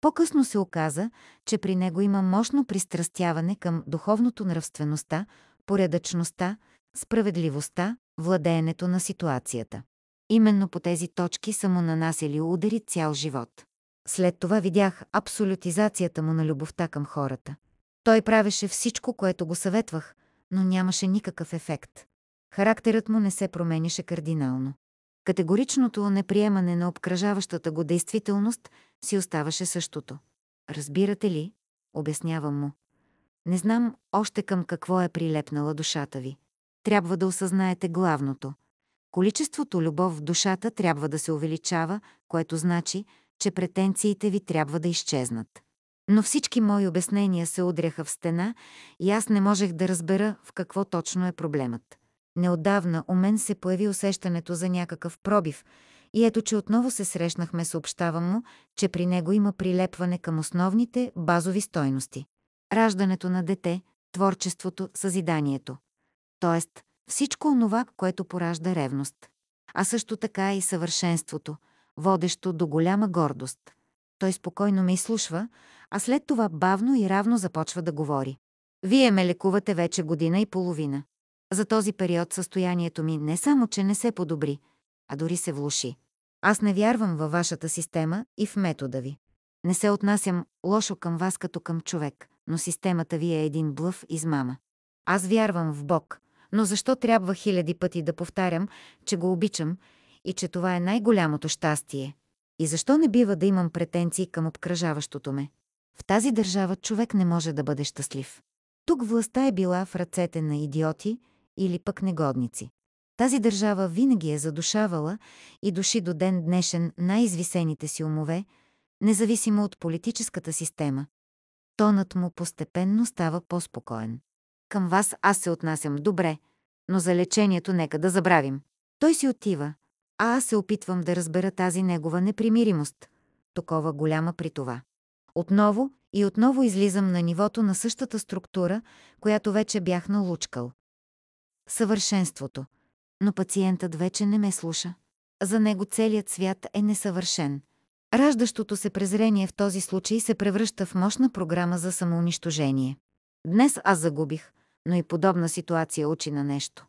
По-късно се оказа, че при него има мощно пристрастяване към духовното нравствеността, порядъчността, справедливостта, владеенето на ситуацията. Именно по тези точки са му нанасели удари цял живот. След това видях абсолютизацията му на любовта към хората. Той правеше всичко, което го съветвах, но нямаше никакъв ефект. Характерът му не се променише кардинално. Категоричното неприемане на обкръжаващата го действителност си оставаше същото. Разбирате ли? Обяснявам му. Не знам още към какво е прилепнала душата ви. Трябва да осъзнаете главното. Количеството любов в душата трябва да се увеличава, което значи, че претенциите ви трябва да изчезнат. Но всички мои обяснения се удряха в стена и аз не можех да разбера в какво точно е проблемът. Неодавна у мен се появи усещането за някакъв пробив и ето, че отново се срещнахме, съобщавам му, че при него има прилепване към основните базови стойности. Раждането на дете, творчеството, съзиданието. Тоест, всичко онова, което поражда ревност. А също така и съвършенството, водещо до голяма гордост. Той спокойно ме изслушва, а след това бавно и равно започва да говори. Вие ме лекувате вече година и половина. За този период състоянието ми не само, че не се подобри, а дори се влуши. Аз не вярвам във вашата система и в метода ви. Не се отнасям лошо към вас като към човек, но системата ви е един блъв измама. Аз вярвам в Бог, но защо трябва хиляди пъти да повтарям, че го обичам и че това е най-голямото щастие? И защо не бива да имам претенции към обкръжаващото ме? В тази държава човек не може да бъде щастлив. Тук властта е била в ръцете на идиоти или пък негодници. Тази държава винаги е задушавала и души до ден днешен най-извисените си умове, независимо от политическата система. Тонът му постепенно става по-спокоен. Към вас аз се отнасям добре, но за лечението нека да забравим. Той си отива, а аз се опитвам да разбера тази негова непримиримост, такова голяма при това. Отново и отново излизам на нивото на същата структура, която вече бях налучкал. Съвършенството. Но пациентът вече не ме слуша. За него целият свят е несъвършен. Раждащото се презрение в този случай се превръща в мощна програма за самоунищожение. Днес аз загубих – но и подобна ситуация учи на нещо.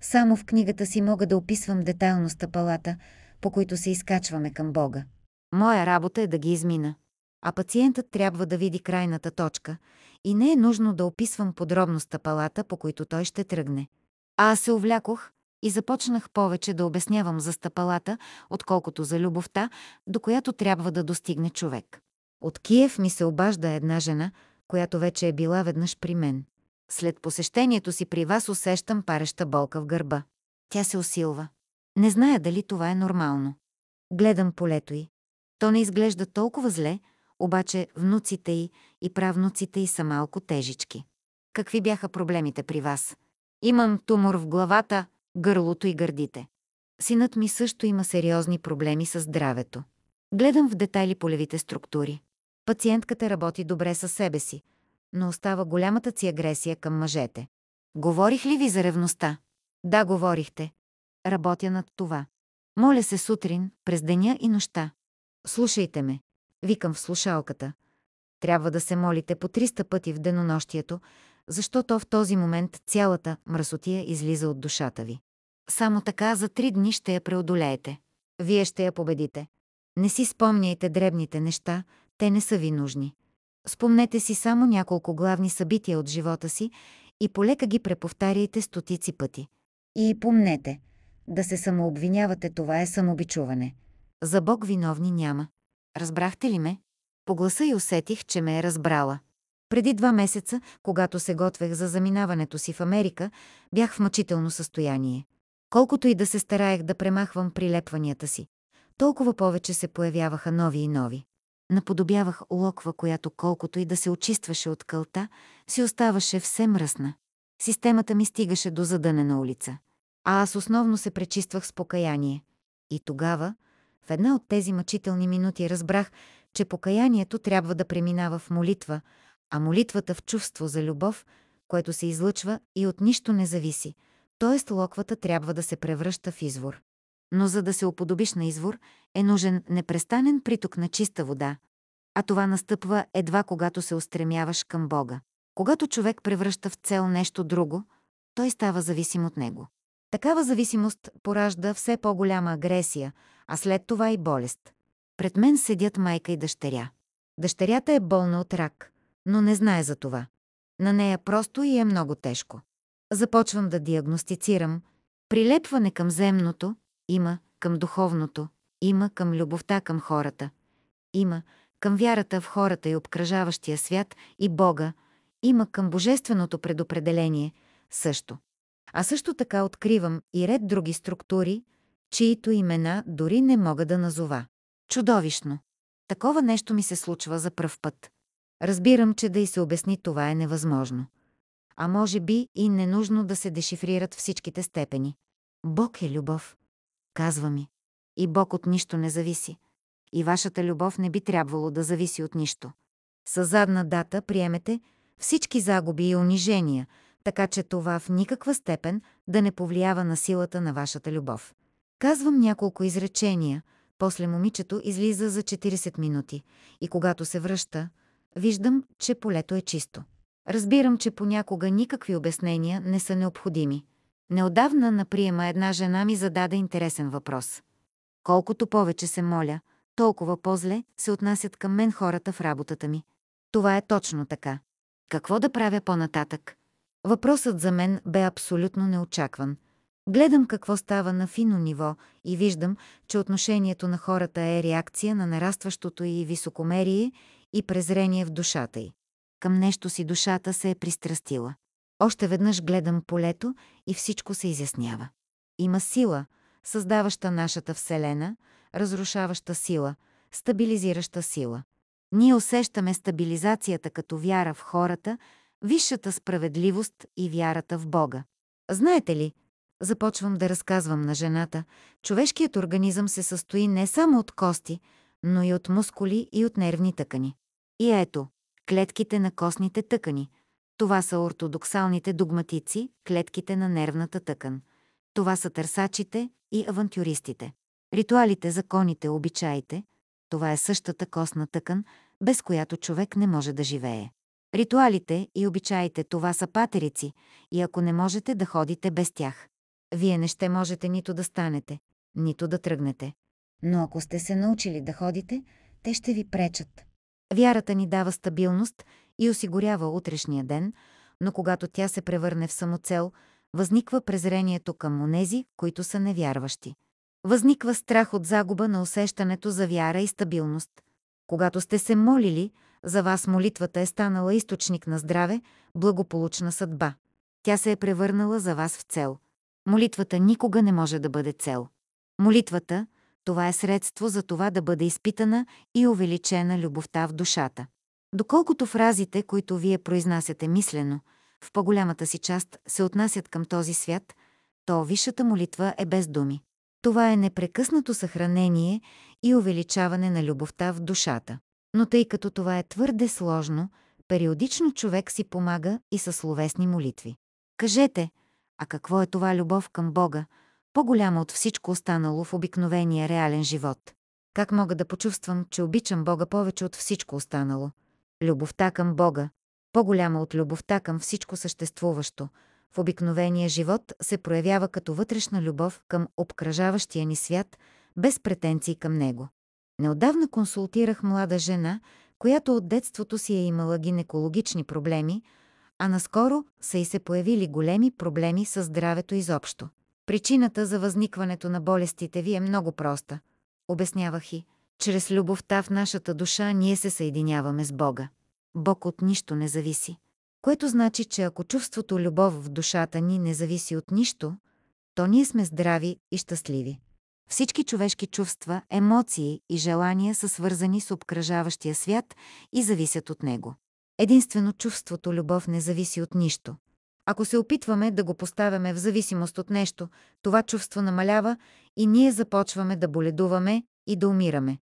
Само в книгата си мога да описвам детайлно стъпалата, по които се изкачваме към Бога. Моя работа е да ги измина. А пациентът трябва да види крайната точка и не е нужно да описвам подробно стъпалата, по които той ще тръгне. А аз се увлякох и започнах повече да обяснявам за стъпалата, отколкото за любовта, до която трябва да достигне човек. От Киев ми се обажда една жена, която вече е била веднъж при мен. След посещението си при вас усещам пареща болка в гърба. Тя се усилва. Не зная дали това е нормално. Гледам полето й. То не изглежда толкова зле, обаче внуците й и правнуците й са малко тежички. Какви бяха проблемите при вас? Имам тумор в главата, гърлото и гърдите. Синът ми също има сериозни проблеми с здравето. Гледам в детайли полевите структури. Пациентката работи добре със себе си, но остава голямата си агресия към мъжете. Говорих ли ви за ревността? Да, говорихте. Работя над това. Моля се сутрин, през деня и нощта. Слушайте ме. Викам в слушалката. Трябва да се молите по 300 пъти в денонощието, защото в този момент цялата мръсотия излиза от душата ви. Само така за три дни ще я преодолеете. Вие ще я победите. Не си спомняйте дребните неща, те не са ви нужни. Спомнете си само няколко главни събития от живота си и полека ги преповтаряйте стотици пъти. И помнете, да се самообвинявате, това е самобичуване. За Бог виновни няма. Разбрахте ли ме? По гласа и усетих, че ме е разбрала. Преди два месеца, когато се готвех за заминаването си в Америка, бях в мъчително състояние. Колкото и да се стараех да премахвам прилепванията си, толкова повече се появяваха нови и нови. Наподобявах локва, която колкото и да се очистваше от кълта, си оставаше все мръсна. Системата ми стигаше до задънена улица. А аз основно се пречиствах с покаяние. И тогава, в една от тези мъчителни минути разбрах, че покаянието трябва да преминава в молитва, а молитвата в чувство за любов, което се излъчва и от нищо не зависи, т.е. локвата трябва да се превръща в извор но за да се оподобиш на извор, е нужен непрестанен приток на чиста вода, а това настъпва едва когато се устремяваш към Бога. Когато човек превръща в цел нещо друго, той става зависим от него. Такава зависимост поражда все по-голяма агресия, а след това и болест. Пред мен седят майка и дъщеря. Дъщерята е болна от рак, но не знае за това. На нея просто и е много тежко. Започвам да диагностицирам прилепване към земното, има към духовното, има към любовта към хората, има към вярата в хората и обкръжаващия свят и Бога, има към божественото предопределение също. А също така откривам и ред други структури, чието имена дори не мога да назова. Чудовищно! Такова нещо ми се случва за пръв път. Разбирам, че да и се обясни това е невъзможно. А може би и не нужно да се дешифрират всичките степени. Бог е любов казва ми. И Бог от нищо не зависи. И вашата любов не би трябвало да зависи от нищо. С задна дата приемете всички загуби и унижения, така че това в никаква степен да не повлиява на силата на вашата любов. Казвам няколко изречения, после момичето излиза за 40 минути и когато се връща, виждам, че полето е чисто. Разбирам, че понякога никакви обяснения не са необходими – Неодавна на приема една жена ми зададе интересен въпрос. Колкото повече се моля, толкова по-зле се отнасят към мен хората в работата ми. Това е точно така. Какво да правя по-нататък? Въпросът за мен бе абсолютно неочакван. Гледам какво става на фино ниво и виждам, че отношението на хората е реакция на нарастващото и високомерие и презрение в душата й. Към нещо си душата се е пристрастила. Още веднъж гледам полето и всичко се изяснява. Има сила, създаваща нашата Вселена, разрушаваща сила, стабилизираща сила. Ние усещаме стабилизацията като вяра в хората, висшата справедливост и вярата в Бога. Знаете ли, започвам да разказвам на жената, човешкият организъм се състои не само от кости, но и от мускули и от нервни тъкани. И ето, клетките на костните тъкани – това са ортодоксалните догматици, клетките на нервната тъкан. Това са търсачите и авантюристите. Ритуалите, законите, обичаите – това е същата костна тъкан, без която човек не може да живее. Ритуалите и обичаите – това са патерици и ако не можете да ходите без тях, вие не ще можете нито да станете, нито да тръгнете. Но ако сте се научили да ходите, те ще ви пречат. Вярата ни дава стабилност – и осигурява утрешния ден, но когато тя се превърне в самоцел, възниква презрението към онези, които са невярващи. Възниква страх от загуба на усещането за вяра и стабилност. Когато сте се молили, за вас молитвата е станала източник на здраве, благополучна съдба. Тя се е превърнала за вас в цел. Молитвата никога не може да бъде цел. Молитвата – това е средство за това да бъде изпитана и увеличена любовта в душата. Доколкото фразите, които вие произнасяте мислено, в по-голямата си част се отнасят към този свят, то висшата молитва е без думи. Това е непрекъснато съхранение и увеличаване на любовта в душата. Но тъй като това е твърде сложно, периодично човек си помага и със словесни молитви. Кажете, а какво е това любов към Бога, по-голяма от всичко останало в обикновения реален живот? Как мога да почувствам, че обичам Бога повече от всичко останало? Любовта към Бога, по-голяма от любовта към всичко съществуващо, в обикновения живот се проявява като вътрешна любов към обкръжаващия ни свят, без претенции към него. Неодавна консултирах млада жена, която от детството си е имала гинекологични проблеми, а наскоро са и се появили големи проблеми с здравето изобщо. Причината за възникването на болестите ви е много проста, обяснявах и. Чрез любовта в нашата душа ние се съединяваме с Бога. Бог от нищо не зависи. Което значи, че ако чувството любов в душата ни не зависи от нищо, то ние сме здрави и щастливи. Всички човешки чувства, емоции и желания са свързани с обкръжаващия свят и зависят от него. Единствено чувството любов не зависи от нищо. Ако се опитваме да го поставяме в зависимост от нещо, това чувство намалява и ние започваме да боледуваме и да умираме.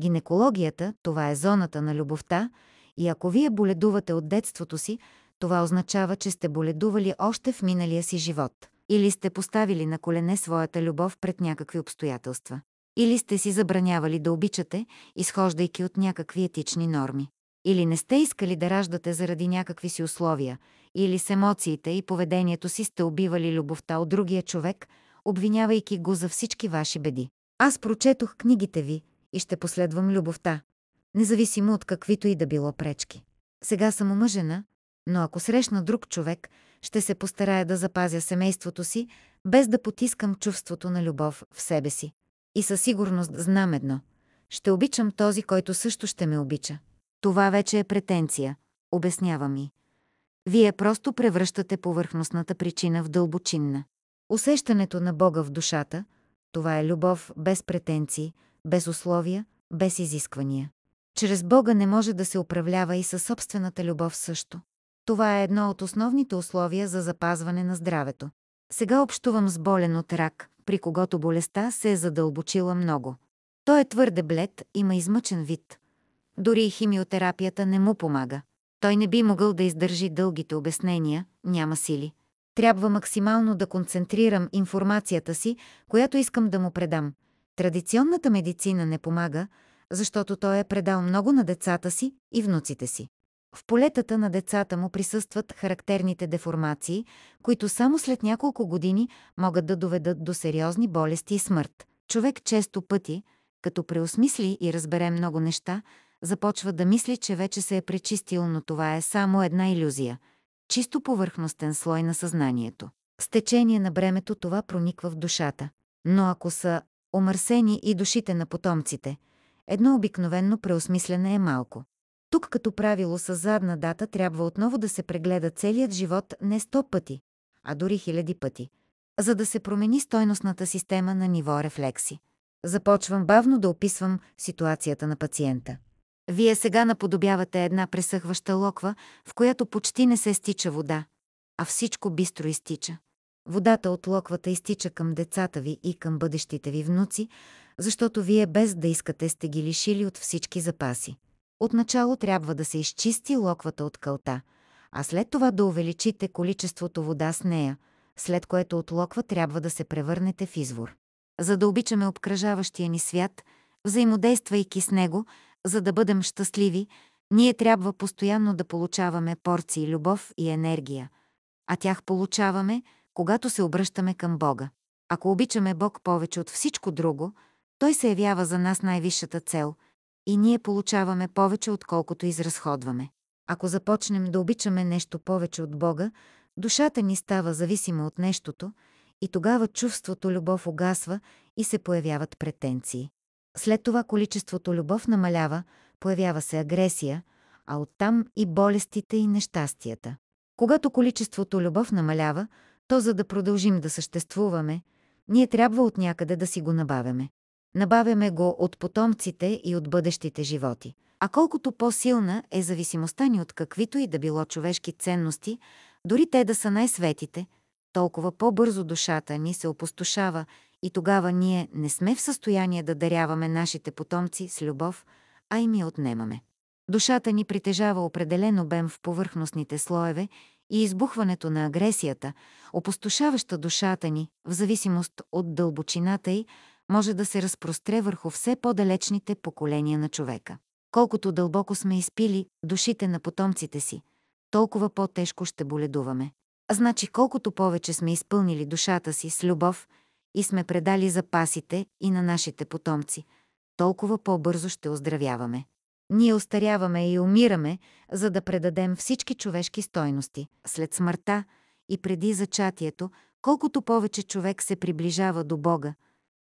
Гинекологията, това е зоната на любовта и ако вие боледувате от детството си, това означава, че сте боледували още в миналия си живот. Или сте поставили на колене своята любов пред някакви обстоятелства. Или сте си забранявали да обичате, изхождайки от някакви етични норми. Или не сте искали да раждате заради някакви си условия, или с емоциите и поведението си сте убивали любовта от другия човек, обвинявайки го за всички ваши беди. Аз прочетох книгите ви и ще последвам любовта, независимо от каквито и да било пречки. Сега съм омъжена, но ако срещна друг човек, ще се постарая да запазя семейството си, без да потискам чувството на любов в себе си. И със сигурност знам едно. Ще обичам този, който също ще ме обича. Това вече е претенция, обяснява ми. Вие просто превръщате повърхностната причина в дълбочинна. Усещането на Бога в душата, това е любов без претенции, без условия, без изисквания. Чрез Бога не може да се управлява и със собствената любов също. Това е едно от основните условия за запазване на здравето. Сега общувам с болен от рак, при когото болестта се е задълбочила много. Той е твърде блед, има измъчен вид. Дори и химиотерапията не му помага. Той не би могъл да издържи дългите обяснения, няма сили трябва максимално да концентрирам информацията си, която искам да му предам. Традиционната медицина не помага, защото той е предал много на децата си и внуците си. В полетата на децата му присъстват характерните деформации, които само след няколко години могат да доведат до сериозни болести и смърт. Човек често пъти, като преосмисли и разбере много неща, започва да мисли, че вече се е пречистил, но това е само една иллюзия – чисто повърхностен слой на съзнанието. С течение на бремето това прониква в душата, но ако са омърсени и душите на потомците, едно обикновенно преосмислене е малко. Тук като правило с задна дата трябва отново да се прегледа целият живот не сто пъти, а дори хиляди пъти, за да се промени стойностната система на ниво рефлекси. Започвам бавно да описвам ситуацията на пациента. Вие сега наподобявате една пресъхваща локва, в която почти не се стича вода, а всичко бистро изтича. Водата от локвата изтича към децата ви и към бъдещите ви внуци, защото вие без да искате сте ги лишили от всички запаси. Отначало трябва да се изчисти локвата от кълта, а след това да увеличите количеството вода с нея, след което от локва трябва да се превърнете в извор. За да обичаме обкръжаващия ни свят, взаимодействайки с него – за да бъдем щастливи, ние трябва постоянно да получаваме порции любов и енергия, а тях получаваме, когато се обръщаме към Бога. Ако обичаме Бог повече от всичко друго, Той се явява за нас най-висшата цел и ние получаваме повече, отколкото изразходваме. Ако започнем да обичаме нещо повече от Бога, душата ни става зависима от нещото и тогава чувството любов угасва и се появяват претенции. След това количеството любов намалява, появява се агресия, а оттам и болестите и нещастията. Когато количеството любов намалява, то за да продължим да съществуваме, ние трябва от някъде да си го набавяме. Набавяме го от потомците и от бъдещите животи. А колкото по-силна е зависимостта ни от каквито и да било човешки ценности, дори те да са най-светите, толкова по-бързо душата ни се опустошава и тогава ние не сме в състояние да даряваме нашите потомци с любов, а им я отнемаме. Душата ни притежава определен обем в повърхностните слоеве и избухването на агресията, опустошаваща душата ни, в зависимост от дълбочината й, може да се разпростре върху все по-далечните поколения на човека. Колкото дълбоко сме изпили душите на потомците си, толкова по-тежко ще боледуваме. А значи колкото повече сме изпълнили душата си с любов – и сме предали запасите и на нашите потомци, толкова по-бързо ще оздравяваме. Ние остаряваме и умираме, за да предадем всички човешки стойности. След смъртта и преди зачатието, колкото повече човек се приближава до Бога,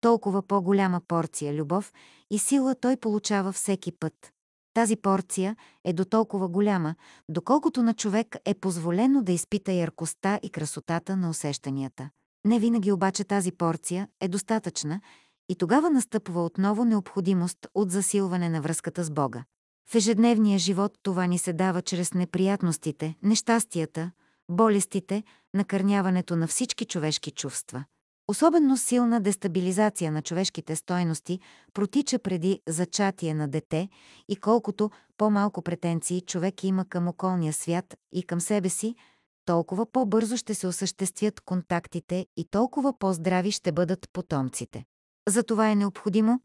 толкова по-голяма порция любов и сила той получава всеки път. Тази порция е до толкова голяма, доколкото на човек е позволено да изпита яркостта и красотата на усещанията. Не винаги обаче тази порция е достатъчна и тогава настъпва отново необходимост от засилване на връзката с Бога. В ежедневния живот това ни се дава чрез неприятностите, нещастията, болестите, накърняването на всички човешки чувства. Особено силна дестабилизация на човешките стойности протича преди зачатие на дете и колкото по-малко претенции човек има към околния свят и към себе си, толкова по-бързо ще се осъществят контактите и толкова по-здрави ще бъдат потомците. Затова е необходимо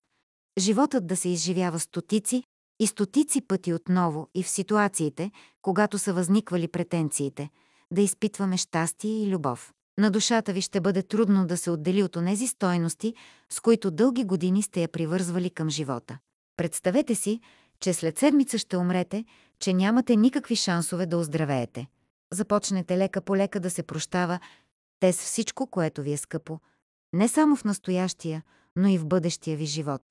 животът да се изживява стотици и стотици пъти отново и в ситуациите, когато са възниквали претенциите, да изпитваме щастие и любов. На душата ви ще бъде трудно да се отдели от онези стойности, с които дълги години сте я привързвали към живота. Представете си, че след седмица ще умрете, че нямате никакви шансове да оздравеете – започнете лека по лека да се прощава, те с всичко, което ви е скъпо, не само в настоящия, но и в бъдещия ви живот.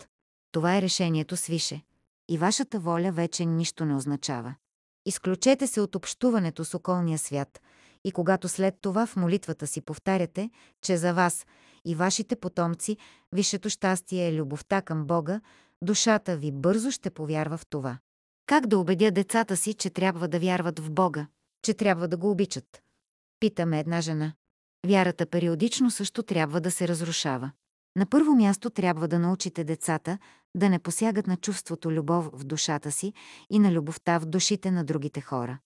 Това е решението свише. И вашата воля вече нищо не означава. Изключете се от общуването с околния свят и когато след това в молитвата си повтаряте, че за вас и вашите потомци висшето щастие е любовта към Бога, душата ви бързо ще повярва в това. Как да убедя децата си, че трябва да вярват в Бога? че трябва да го обичат? Питаме една жена. Вярата периодично също трябва да се разрушава. На първо място трябва да научите децата да не посягат на чувството любов в душата си и на любовта в душите на другите хора.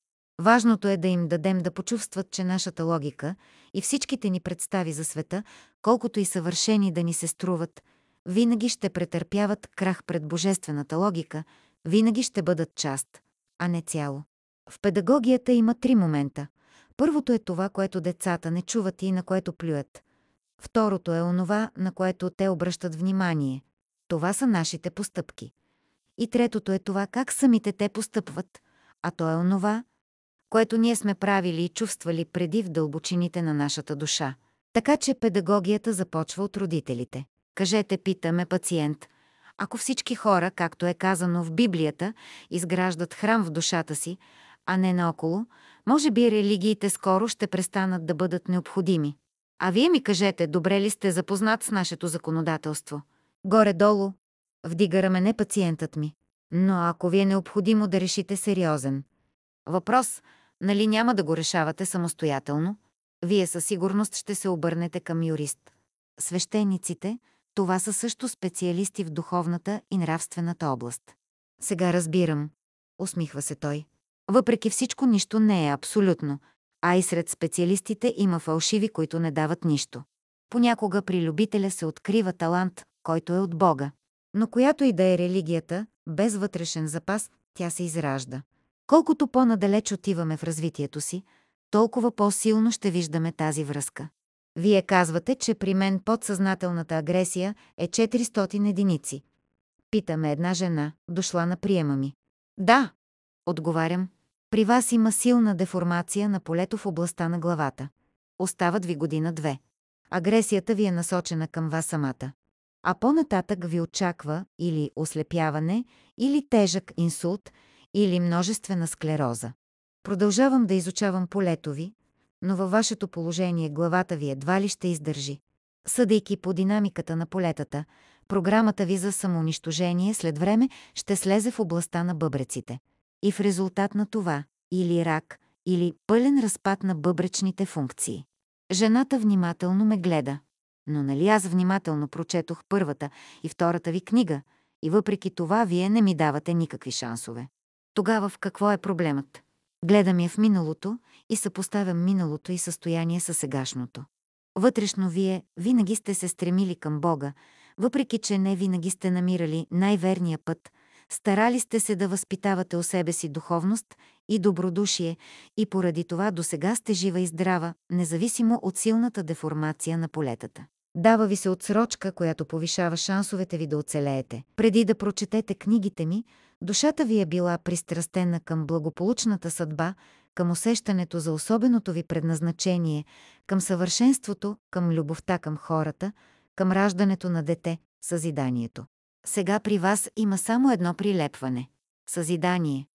Важното е да им дадем да почувстват, че нашата логика и всичките ни представи за света, колкото и съвършени да ни се струват, винаги ще претърпяват крах пред божествената логика, винаги ще бъдат част, а не цяло. В педагогията има три момента. Първото е това, което децата не чуват и на което плюят. Второто е онова, на което те обръщат внимание. Това са нашите постъпки. И третото е това, как самите те постъпват, а то е онова, което ние сме правили и чувствали преди в дълбочините на нашата душа. Така че педагогията започва от родителите. Кажете, питаме пациент, ако всички хора, както е казано в Библията, изграждат храм в душата си, а не наоколо, може би религиите скоро ще престанат да бъдат необходими. А вие ми кажете, добре ли сте запознат с нашето законодателство? Горе-долу, вдига рамене пациентът ми. Но ако ви е необходимо да решите сериозен въпрос, нали няма да го решавате самостоятелно, вие със сигурност ще се обърнете към юрист. Свещениците, това са също специалисти в духовната и нравствената област. Сега разбирам, усмихва се той. Въпреки всичко нищо не е абсолютно, а и сред специалистите има фалшиви, които не дават нищо. Понякога при любителя се открива талант, който е от Бога. Но която и да е религията, без вътрешен запас, тя се изражда. Колкото по-надалеч отиваме в развитието си, толкова по-силно ще виждаме тази връзка. Вие казвате, че при мен подсъзнателната агресия е 400 единици. Питаме една жена, дошла на приема ми. Да, Отговарям, при вас има силна деформация на полето в областта на главата. Остават ви година-две. Агресията ви е насочена към вас самата. А по-нататък ви очаква или ослепяване, или тежък инсулт, или множествена склероза. Продължавам да изучавам полето ви, но във вашето положение главата ви едва ли ще издържи. Съдейки по динамиката на полетата, програмата ви за самоунищожение след време ще слезе в областта на бъбреците и в резултат на това или рак, или пълен разпад на бъбречните функции. Жената внимателно ме гледа. Но нали аз внимателно прочетох първата и втората ви книга и въпреки това вие не ми давате никакви шансове. Тогава в какво е проблемът? Гледам я в миналото и съпоставям миналото и състояние със сегашното. Вътрешно вие винаги сте се стремили към Бога, въпреки че не винаги сте намирали най-верния път – Старали сте се да възпитавате у себе си духовност и добродушие и поради това до сега сте жива и здрава, независимо от силната деформация на полетата. Дава ви се отсрочка, която повишава шансовете ви да оцелеете. Преди да прочетете книгите ми, душата ви е била пристрастена към благополучната съдба, към усещането за особеното ви предназначение, към съвършенството, към любовта към хората, към раждането на дете, съзиданието. Сега при вас има само едно прилепване. Съзидание.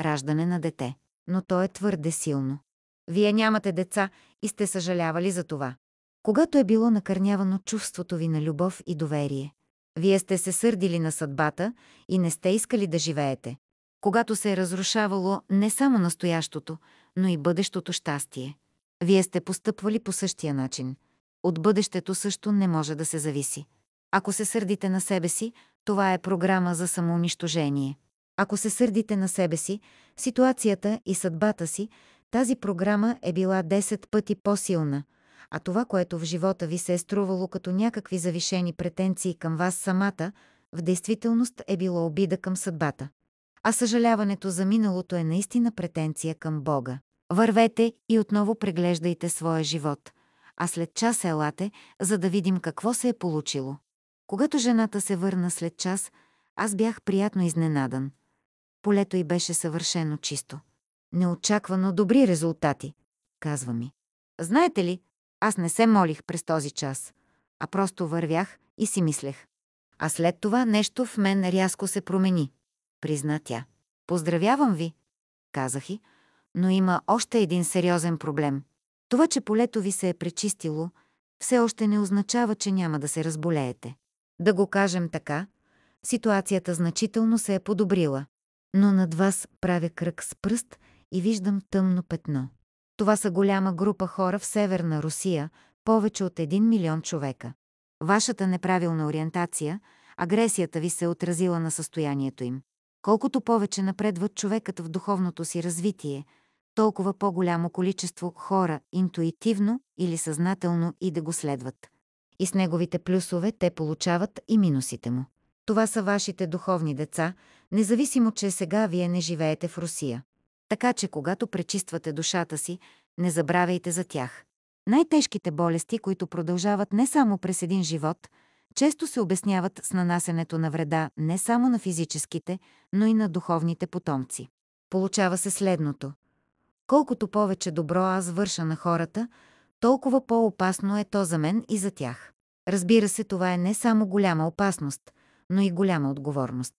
Раждане на дете. Но то е твърде силно. Вие нямате деца и сте съжалявали за това. Когато е било накърнявано чувството ви на любов и доверие, вие сте се сърдили на съдбата и не сте искали да живеете. Когато се е разрушавало не само настоящото, но и бъдещото щастие, вие сте постъпвали по същия начин. От бъдещето също не може да се зависи. Ако се сърдите на себе си, това е програма за самоунищожение. Ако се сърдите на себе си, ситуацията и съдбата си, тази програма е била 10 пъти по-силна, а това, което в живота ви се е струвало като някакви завишени претенции към вас самата, в действителност е било обида към съдбата. А съжаляването за миналото е наистина претенция към Бога. Вървете и отново преглеждайте своя живот, а след час елате, за да видим какво се е получило. Когато жената се върна след час, аз бях приятно изненадан. Полето й беше съвършено чисто. Неочаквано добри резултати, казва ми. Знаете ли, аз не се молих през този час, а просто вървях и си мислех. А след това нещо в мен рязко се промени, призна тя. Поздравявам ви, казах и, но има още един сериозен проблем. Това, че полето ви се е пречистило, все още не означава, че няма да се разболеете. Да го кажем така, ситуацията значително се е подобрила. Но над вас правя кръг с пръст и виждам тъмно петно. Това са голяма група хора в Северна Русия, повече от 1 милион човека. Вашата неправилна ориентация, агресията ви се е отразила на състоянието им. Колкото повече напредват човекът в духовното си развитие, толкова по-голямо количество хора интуитивно или съзнателно и да го следват и с неговите плюсове те получават и минусите му. Това са вашите духовни деца, независимо, че сега вие не живеете в Русия. Така че, когато пречиствате душата си, не забравяйте за тях. Най-тежките болести, които продължават не само през един живот, често се обясняват с нанасенето на вреда не само на физическите, но и на духовните потомци. Получава се следното. Колкото повече добро аз върша на хората, толкова по-опасно е то за мен и за тях. Разбира се, това е не само голяма опасност, но и голяма отговорност.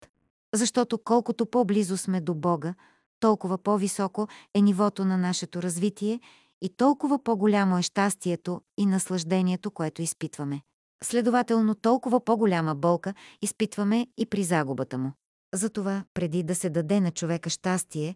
Защото колкото по-близо сме до Бога, толкова по-високо е нивото на нашето развитие и толкова по-голямо е щастието и наслаждението, което изпитваме. Следователно, толкова по-голяма болка изпитваме и при загубата му. Затова, преди да се даде на човека щастие,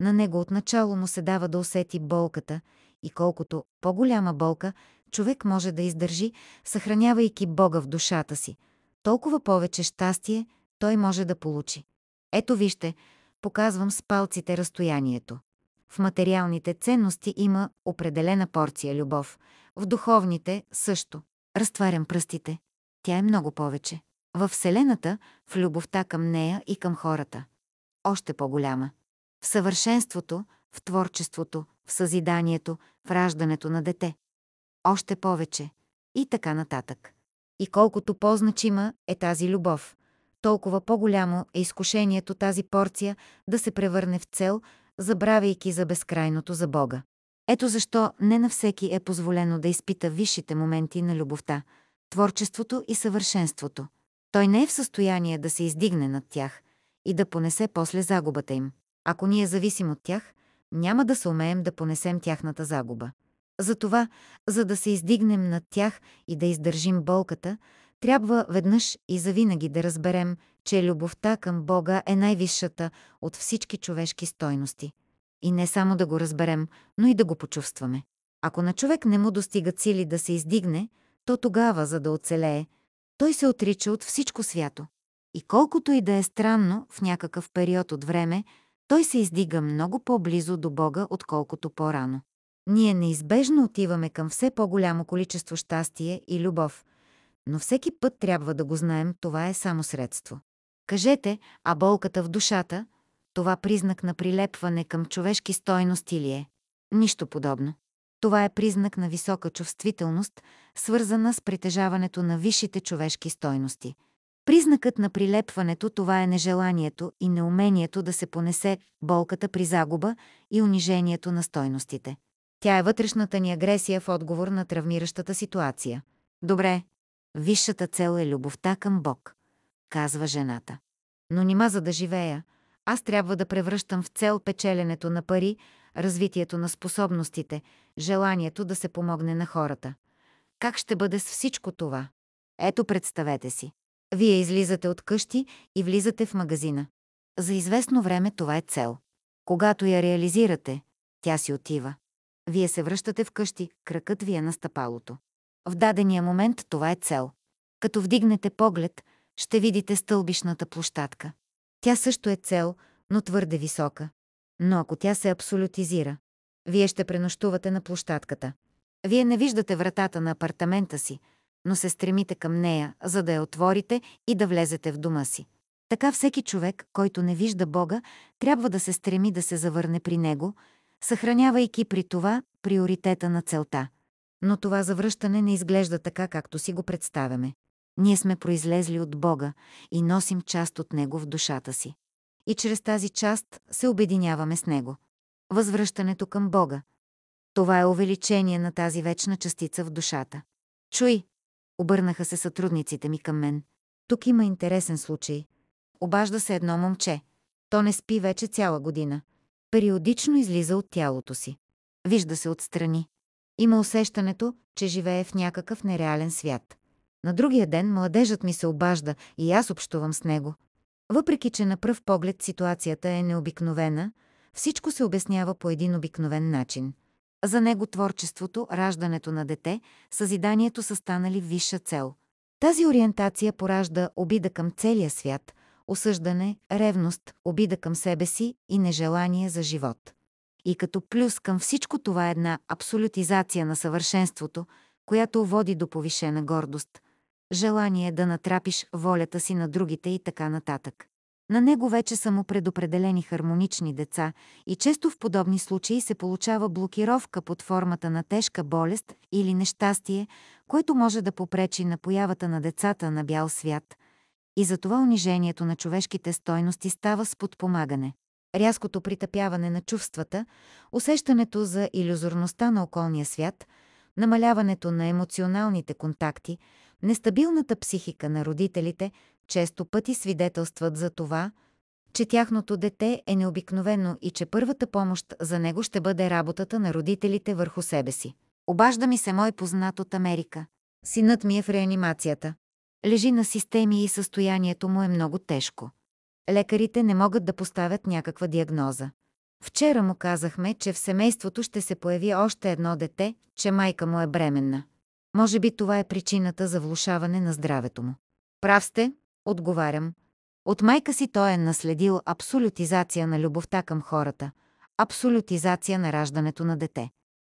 на него отначало му се дава да усети болката и колкото по-голяма болка човек може да издържи, съхранявайки Бога в душата си, толкова повече щастие той може да получи. Ето вижте, показвам с палците разстоянието. В материалните ценности има определена порция любов, в духовните също. Разтварям пръстите. Тя е много повече. Във Вселената, в любовта към нея и към хората. Още по-голяма. В съвършенството, в творчеството, в съзиданието, в раждането на дете. Още повече. И така нататък. И колкото по-значима е тази любов, толкова по-голямо е изкушението тази порция да се превърне в цел, забравяйки за безкрайното за Бога. Ето защо не на всеки е позволено да изпита висшите моменти на любовта, творчеството и съвършенството. Той не е в състояние да се издигне над тях и да понесе после загубата им. Ако ние зависим от тях, няма да се умеем да понесем тяхната загуба. Затова, за да се издигнем над тях и да издържим болката, трябва веднъж и завинаги да разберем, че любовта към Бога е най-висшата от всички човешки стойности. И не само да го разберем, но и да го почувстваме. Ако на човек не му достигат сили да се издигне, то тогава, за да оцелее, той се отрича от всичко свято. И колкото и да е странно в някакъв период от време той се издига много по-близо до Бога, отколкото по-рано. Ние неизбежно отиваме към все по-голямо количество щастие и любов, но всеки път трябва да го знаем, това е само средство. Кажете, а болката в душата, това признак на прилепване към човешки стойности ли е? Нищо подобно. Това е признак на висока чувствителност, свързана с притежаването на висшите човешки стойности – Признакът на прилепването това е нежеланието и неумението да се понесе болката при загуба и унижението на стойностите. Тя е вътрешната ни агресия в отговор на травмиращата ситуация. Добре, висшата цел е любовта към Бог, казва жената. Но нима за да живея, аз трябва да превръщам в цел печеленето на пари, развитието на способностите, желанието да се помогне на хората. Как ще бъде с всичко това? Ето представете си. Вие излизате от къщи и влизате в магазина. За известно време това е цел. Когато я реализирате, тя си отива. Вие се връщате в къщи, кракът ви е на стъпалото. В дадения момент това е цел. Като вдигнете поглед, ще видите стълбишната площадка. Тя също е цел, но твърде висока. Но ако тя се абсолютизира, вие ще пренощувате на площадката. Вие не виждате вратата на апартамента си, но се стремите към нея, за да я отворите и да влезете в дома си. Така всеки човек, който не вижда Бога, трябва да се стреми да се завърне при Него, съхранявайки при това приоритета на целта. Но това завръщане не изглежда така, както си го представяме. Ние сме произлезли от Бога и носим част от Него в душата си. И чрез тази част се обединяваме с Него. Възвръщането към Бога. Това е увеличение на тази вечна частица в душата. Чуй, Обърнаха се сътрудниците ми към мен. Тук има интересен случай. Обажда се едно момче. То не спи вече цяла година. Периодично излиза от тялото си. Вижда се отстрани. Има усещането, че живее в някакъв нереален свят. На другия ден младежът ми се обажда и аз общувам с него. Въпреки, че на пръв поглед ситуацията е необикновена, всичко се обяснява по един обикновен начин. За него творчеството, раждането на дете, съзиданието са станали висша цел. Тази ориентация поражда обида към целия свят, осъждане, ревност, обида към себе си и нежелание за живот. И като плюс към всичко това е една абсолютизация на съвършенството, която води до повишена гордост, желание да натрапиш волята си на другите и така нататък. На него вече са му предопределени хармонични деца и често в подобни случаи се получава блокировка под формата на тежка болест или нещастие, което може да попречи на появата на децата на бял свят. И затова унижението на човешките стойности става с подпомагане. Рязкото притъпяване на чувствата, усещането за иллюзорността на околния свят, намаляването на емоционалните контакти, нестабилната психика на родителите, често пъти свидетелстват за това, че тяхното дете е необикновено и че първата помощ за него ще бъде работата на родителите върху себе си. Обажда ми се мой познат от Америка. Синът ми е в реанимацията. Лежи на системи и състоянието му е много тежко. Лекарите не могат да поставят някаква диагноза. Вчера му казахме, че в семейството ще се появи още едно дете, че майка му е бременна. Може би това е причината за влушаване на здравето му. Прав сте, отговарям. От майка си той е наследил абсолютизация на любовта към хората, абсолютизация на раждането на дете.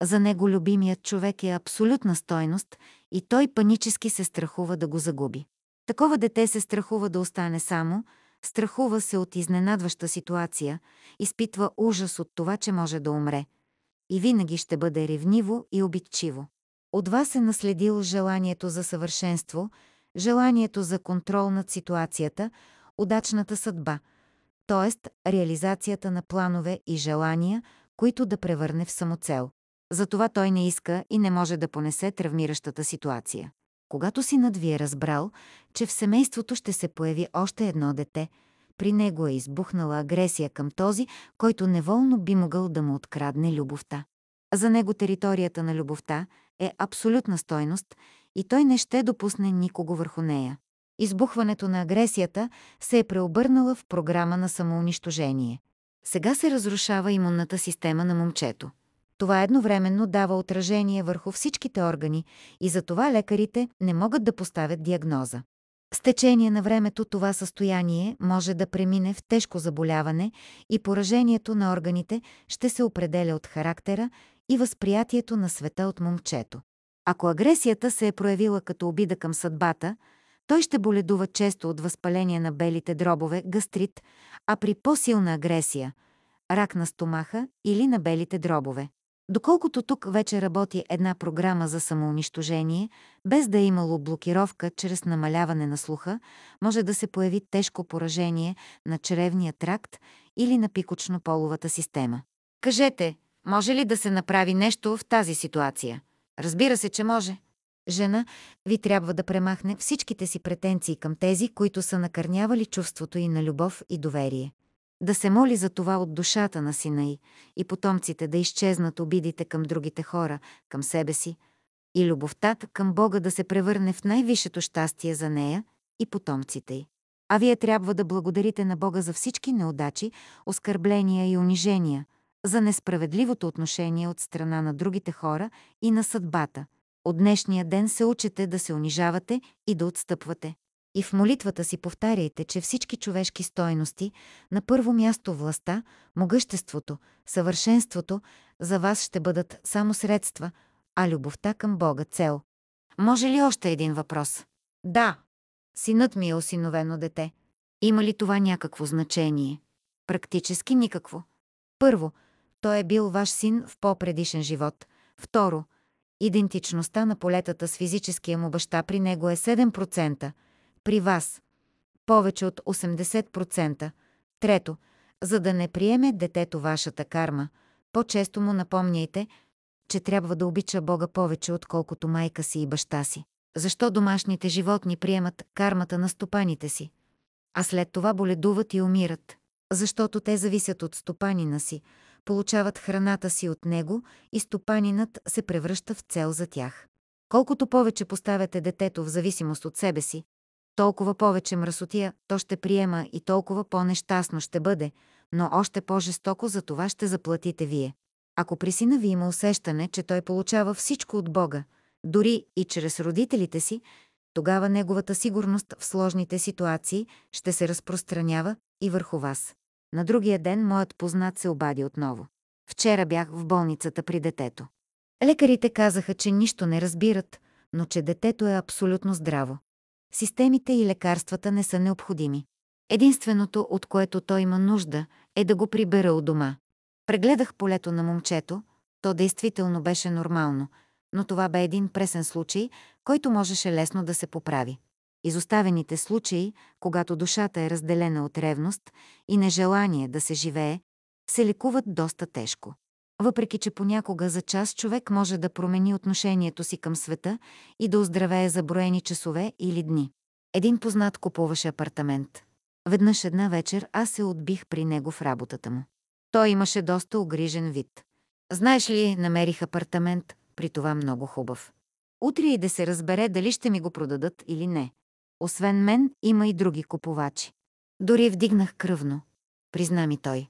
За него любимият човек е абсолютна стойност и той панически се страхува да го загуби. Такова дете се страхува да остане само, страхува се от изненадваща ситуация, изпитва ужас от това, че може да умре. И винаги ще бъде ревниво и обидчиво. От вас е наследил желанието за съвършенство, желанието за контрол над ситуацията, удачната съдба, т.е. реализацията на планове и желания, които да превърне в самоцел. Затова той не иска и не може да понесе травмиращата ситуация. Когато си е разбрал, че в семейството ще се появи още едно дете, при него е избухнала агресия към този, който неволно би могъл да му открадне любовта. За него територията на любовта е абсолютна стойност и той не ще допусне никого върху нея. Избухването на агресията се е преобърнала в програма на самоунищожение. Сега се разрушава имунната система на момчето. Това едновременно дава отражение върху всичките органи и затова лекарите не могат да поставят диагноза. С течение на времето това състояние може да премине в тежко заболяване и поражението на органите ще се определя от характера и възприятието на света от момчето. Ако агресията се е проявила като обида към съдбата, той ще боледува често от възпаление на белите дробове, гастрит, а при по-силна агресия – рак на стомаха или на белите дробове. Доколкото тук вече работи една програма за самоунищожение, без да е имало блокировка чрез намаляване на слуха, може да се появи тежко поражение на чревния тракт или на пикочно-половата система. Кажете, може ли да се направи нещо в тази ситуация? Разбира се, че може. Жена ви трябва да премахне всичките си претенции към тези, които са накърнявали чувството и на любов и доверие. Да се моли за това от душата на сина й и потомците да изчезнат обидите към другите хора, към себе си, и любовта към Бога да се превърне в най-висшето щастие за нея и потомците й. А вие трябва да благодарите на Бога за всички неудачи, оскърбления и унижения – за несправедливото отношение от страна на другите хора и на съдбата. От днешния ден се учите да се унижавате и да отстъпвате. И в молитвата си повтаряйте, че всички човешки стойности, на първо място властта, могъществото, съвършенството, за вас ще бъдат само средства, а любовта към Бога цел. Може ли още един въпрос? Да. Синът ми е осиновено дете. Има ли това някакво значение? Практически никакво. Първо, той е бил ваш син в по-предишен живот. Второ, идентичността на полетата с физическия му баща при него е 7%, при вас – повече от 80%. Трето, за да не приеме детето вашата карма, по-често му напомняйте, че трябва да обича Бога повече, отколкото майка си и баща си. Защо домашните животни приемат кармата на стопаните си, а след това боледуват и умират? Защото те зависят от стопанина си, получават храната си от него и стопанинът се превръща в цел за тях. Колкото повече поставяте детето в зависимост от себе си, толкова повече мръсотия то ще приема и толкова по-нещастно ще бъде, но още по-жестоко за това ще заплатите вие. Ако при сина ви има усещане, че той получава всичко от Бога, дори и чрез родителите си, тогава неговата сигурност в сложните ситуации ще се разпространява и върху вас. На другия ден моят познат се обади отново. Вчера бях в болницата при детето. Лекарите казаха, че нищо не разбират, но че детето е абсолютно здраво. Системите и лекарствата не са необходими. Единственото, от което той има нужда, е да го прибера у дома. Прегледах полето на момчето, то действително беше нормално, но това бе един пресен случай, който можеше лесно да се поправи изоставените случаи, когато душата е разделена от ревност и нежелание да се живее, се ликуват доста тежко. Въпреки, че понякога за час човек може да промени отношението си към света и да оздравее за броени часове или дни. Един познат купуваше апартамент. Веднъж една вечер аз се отбих при него в работата му. Той имаше доста огрижен вид. Знаеш ли, намерих апартамент, при това много хубав. Утре и да се разбере дали ще ми го продадат или не. Освен мен, има и други купувачи. Дори вдигнах кръвно, призна ми той.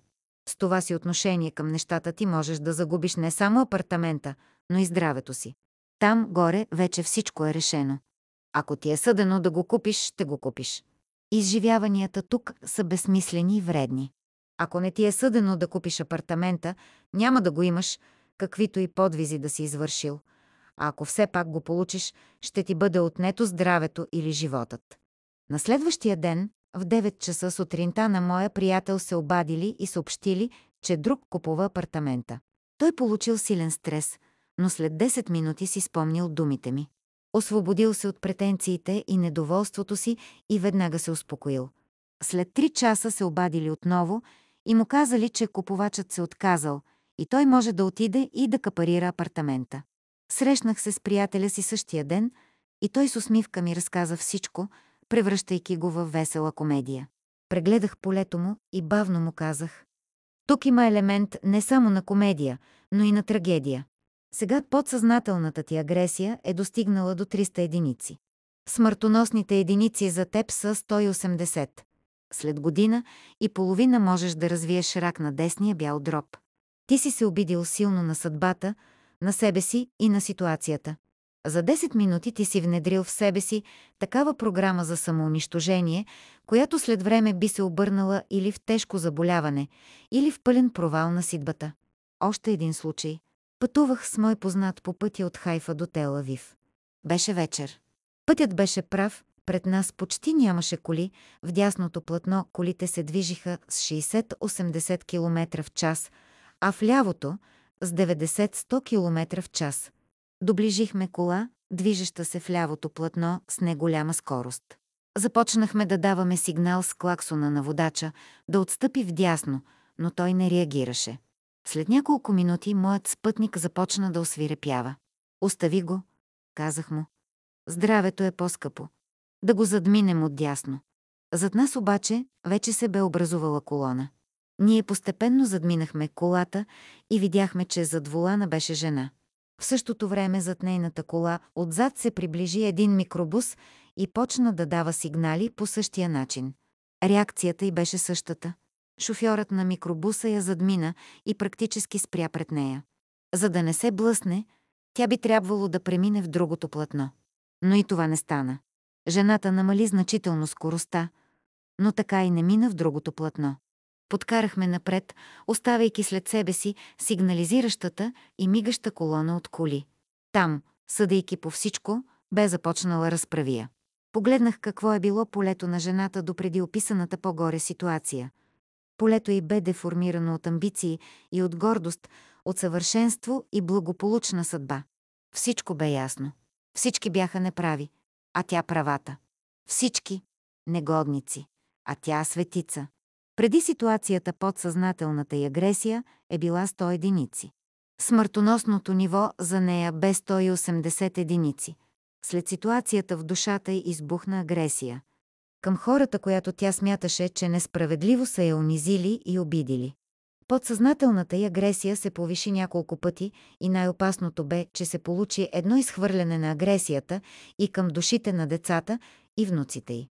С това си отношение към нещата ти можеш да загубиш не само апартамента, но и здравето си. Там, горе, вече всичко е решено. Ако ти е съдено да го купиш, ще го купиш. Изживяванията тук са безсмислени и вредни. Ако не ти е съдено да купиш апартамента, няма да го имаш, каквито и подвизи да си извършил – а ако все пак го получиш, ще ти бъде отнето здравето или животът. На следващия ден, в 9 часа сутринта на моя приятел се обадили и съобщили, че друг купува апартамента. Той получил силен стрес, но след 10 минути си спомнил думите ми. Освободил се от претенциите и недоволството си и веднага се успокоил. След 3 часа се обадили отново и му казали, че купувачът се отказал и той може да отиде и да капарира апартамента. Срещнах се с приятеля си същия ден и той с усмивка ми разказа всичко, превръщайки го в весела комедия. Прегледах полето му и бавно му казах. Тук има елемент не само на комедия, но и на трагедия. Сега подсъзнателната ти агресия е достигнала до 300 единици. Смъртоносните единици за теб са 180. След година и половина можеш да развиеш рак на десния бял дроб. Ти си се обидил силно на съдбата, на себе си и на ситуацията. За 10 минути ти си внедрил в себе си такава програма за самоунищожение, която след време би се обърнала или в тежко заболяване, или в пълен провал на сидбата. Още един случай. Пътувах с мой познат по пътя от Хайфа до Телавив. Беше вечер. Пътят беше прав, пред нас почти нямаше коли, в дясното платно колите се движиха с 60-80 км в час, а в лявото – с 90-100 км в час. Доближихме кола, движеща се в лявото платно с неголяма скорост. Започнахме да даваме сигнал с клаксона на водача да отстъпи в дясно, но той не реагираше. След няколко минути моят спътник започна да освирепява. Остави го, казах му. Здравето е по-скъпо. Да го задминем от дясно. Зад нас обаче вече се бе образувала колона. Ние постепенно задминахме колата и видяхме, че зад вулана беше жена. В същото време зад нейната кола отзад се приближи един микробус и почна да дава сигнали по същия начин. Реакцията й беше същата. Шофьорът на микробуса я задмина и практически спря пред нея. За да не се блъсне, тя би трябвало да премине в другото платно. Но и това не стана. Жената намали значително скоростта, но така и не мина в другото платно подкарахме напред, оставяйки след себе си сигнализиращата и мигаща колона от коли. Там, съдейки по всичко, бе започнала разправия. Погледнах какво е било полето на жената до преди описаната по-горе ситуация. Полето й бе деформирано от амбиции и от гордост, от съвършенство и благополучна съдба. Всичко бе ясно. Всички бяха неправи, а тя правата. Всички негодници, а тя светица. Преди ситуацията подсъзнателната и агресия е била 100 единици. Смъртоносното ниво за нея бе 180 единици. След ситуацията в душата й избухна агресия. Към хората, която тя смяташе, че несправедливо са я унизили и обидили. Подсъзнателната й агресия се повиши няколко пъти и най-опасното бе, че се получи едно изхвърляне на агресията и към душите на децата и внуците й.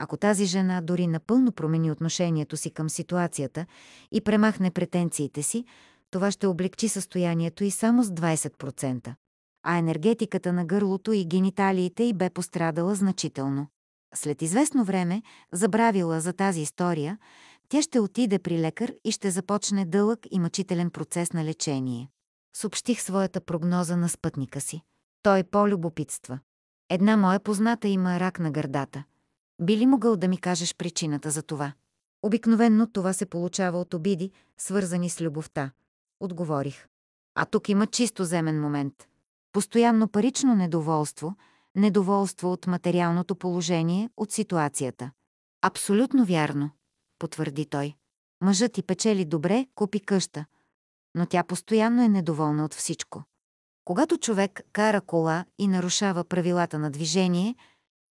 Ако тази жена дори напълно промени отношението си към ситуацията и премахне претенциите си, това ще облегчи състоянието и само с 20%. А енергетиката на гърлото и гениталиите й бе пострадала значително. След известно време, забравила за тази история, тя ще отиде при лекар и ще започне дълъг и мъчителен процес на лечение. Съобщих своята прогноза на спътника си. Той по-любопитства. Една моя позната има рак на гърдата – би ли могъл да ми кажеш причината за това? Обикновенно това се получава от обиди, свързани с любовта. Отговорих. А тук има чисто земен момент. Постоянно парично недоволство, недоволство от материалното положение, от ситуацията. Абсолютно вярно, потвърди той. Мъжът ти печели добре, купи къща, но тя постоянно е недоволна от всичко. Когато човек кара кола и нарушава правилата на движение –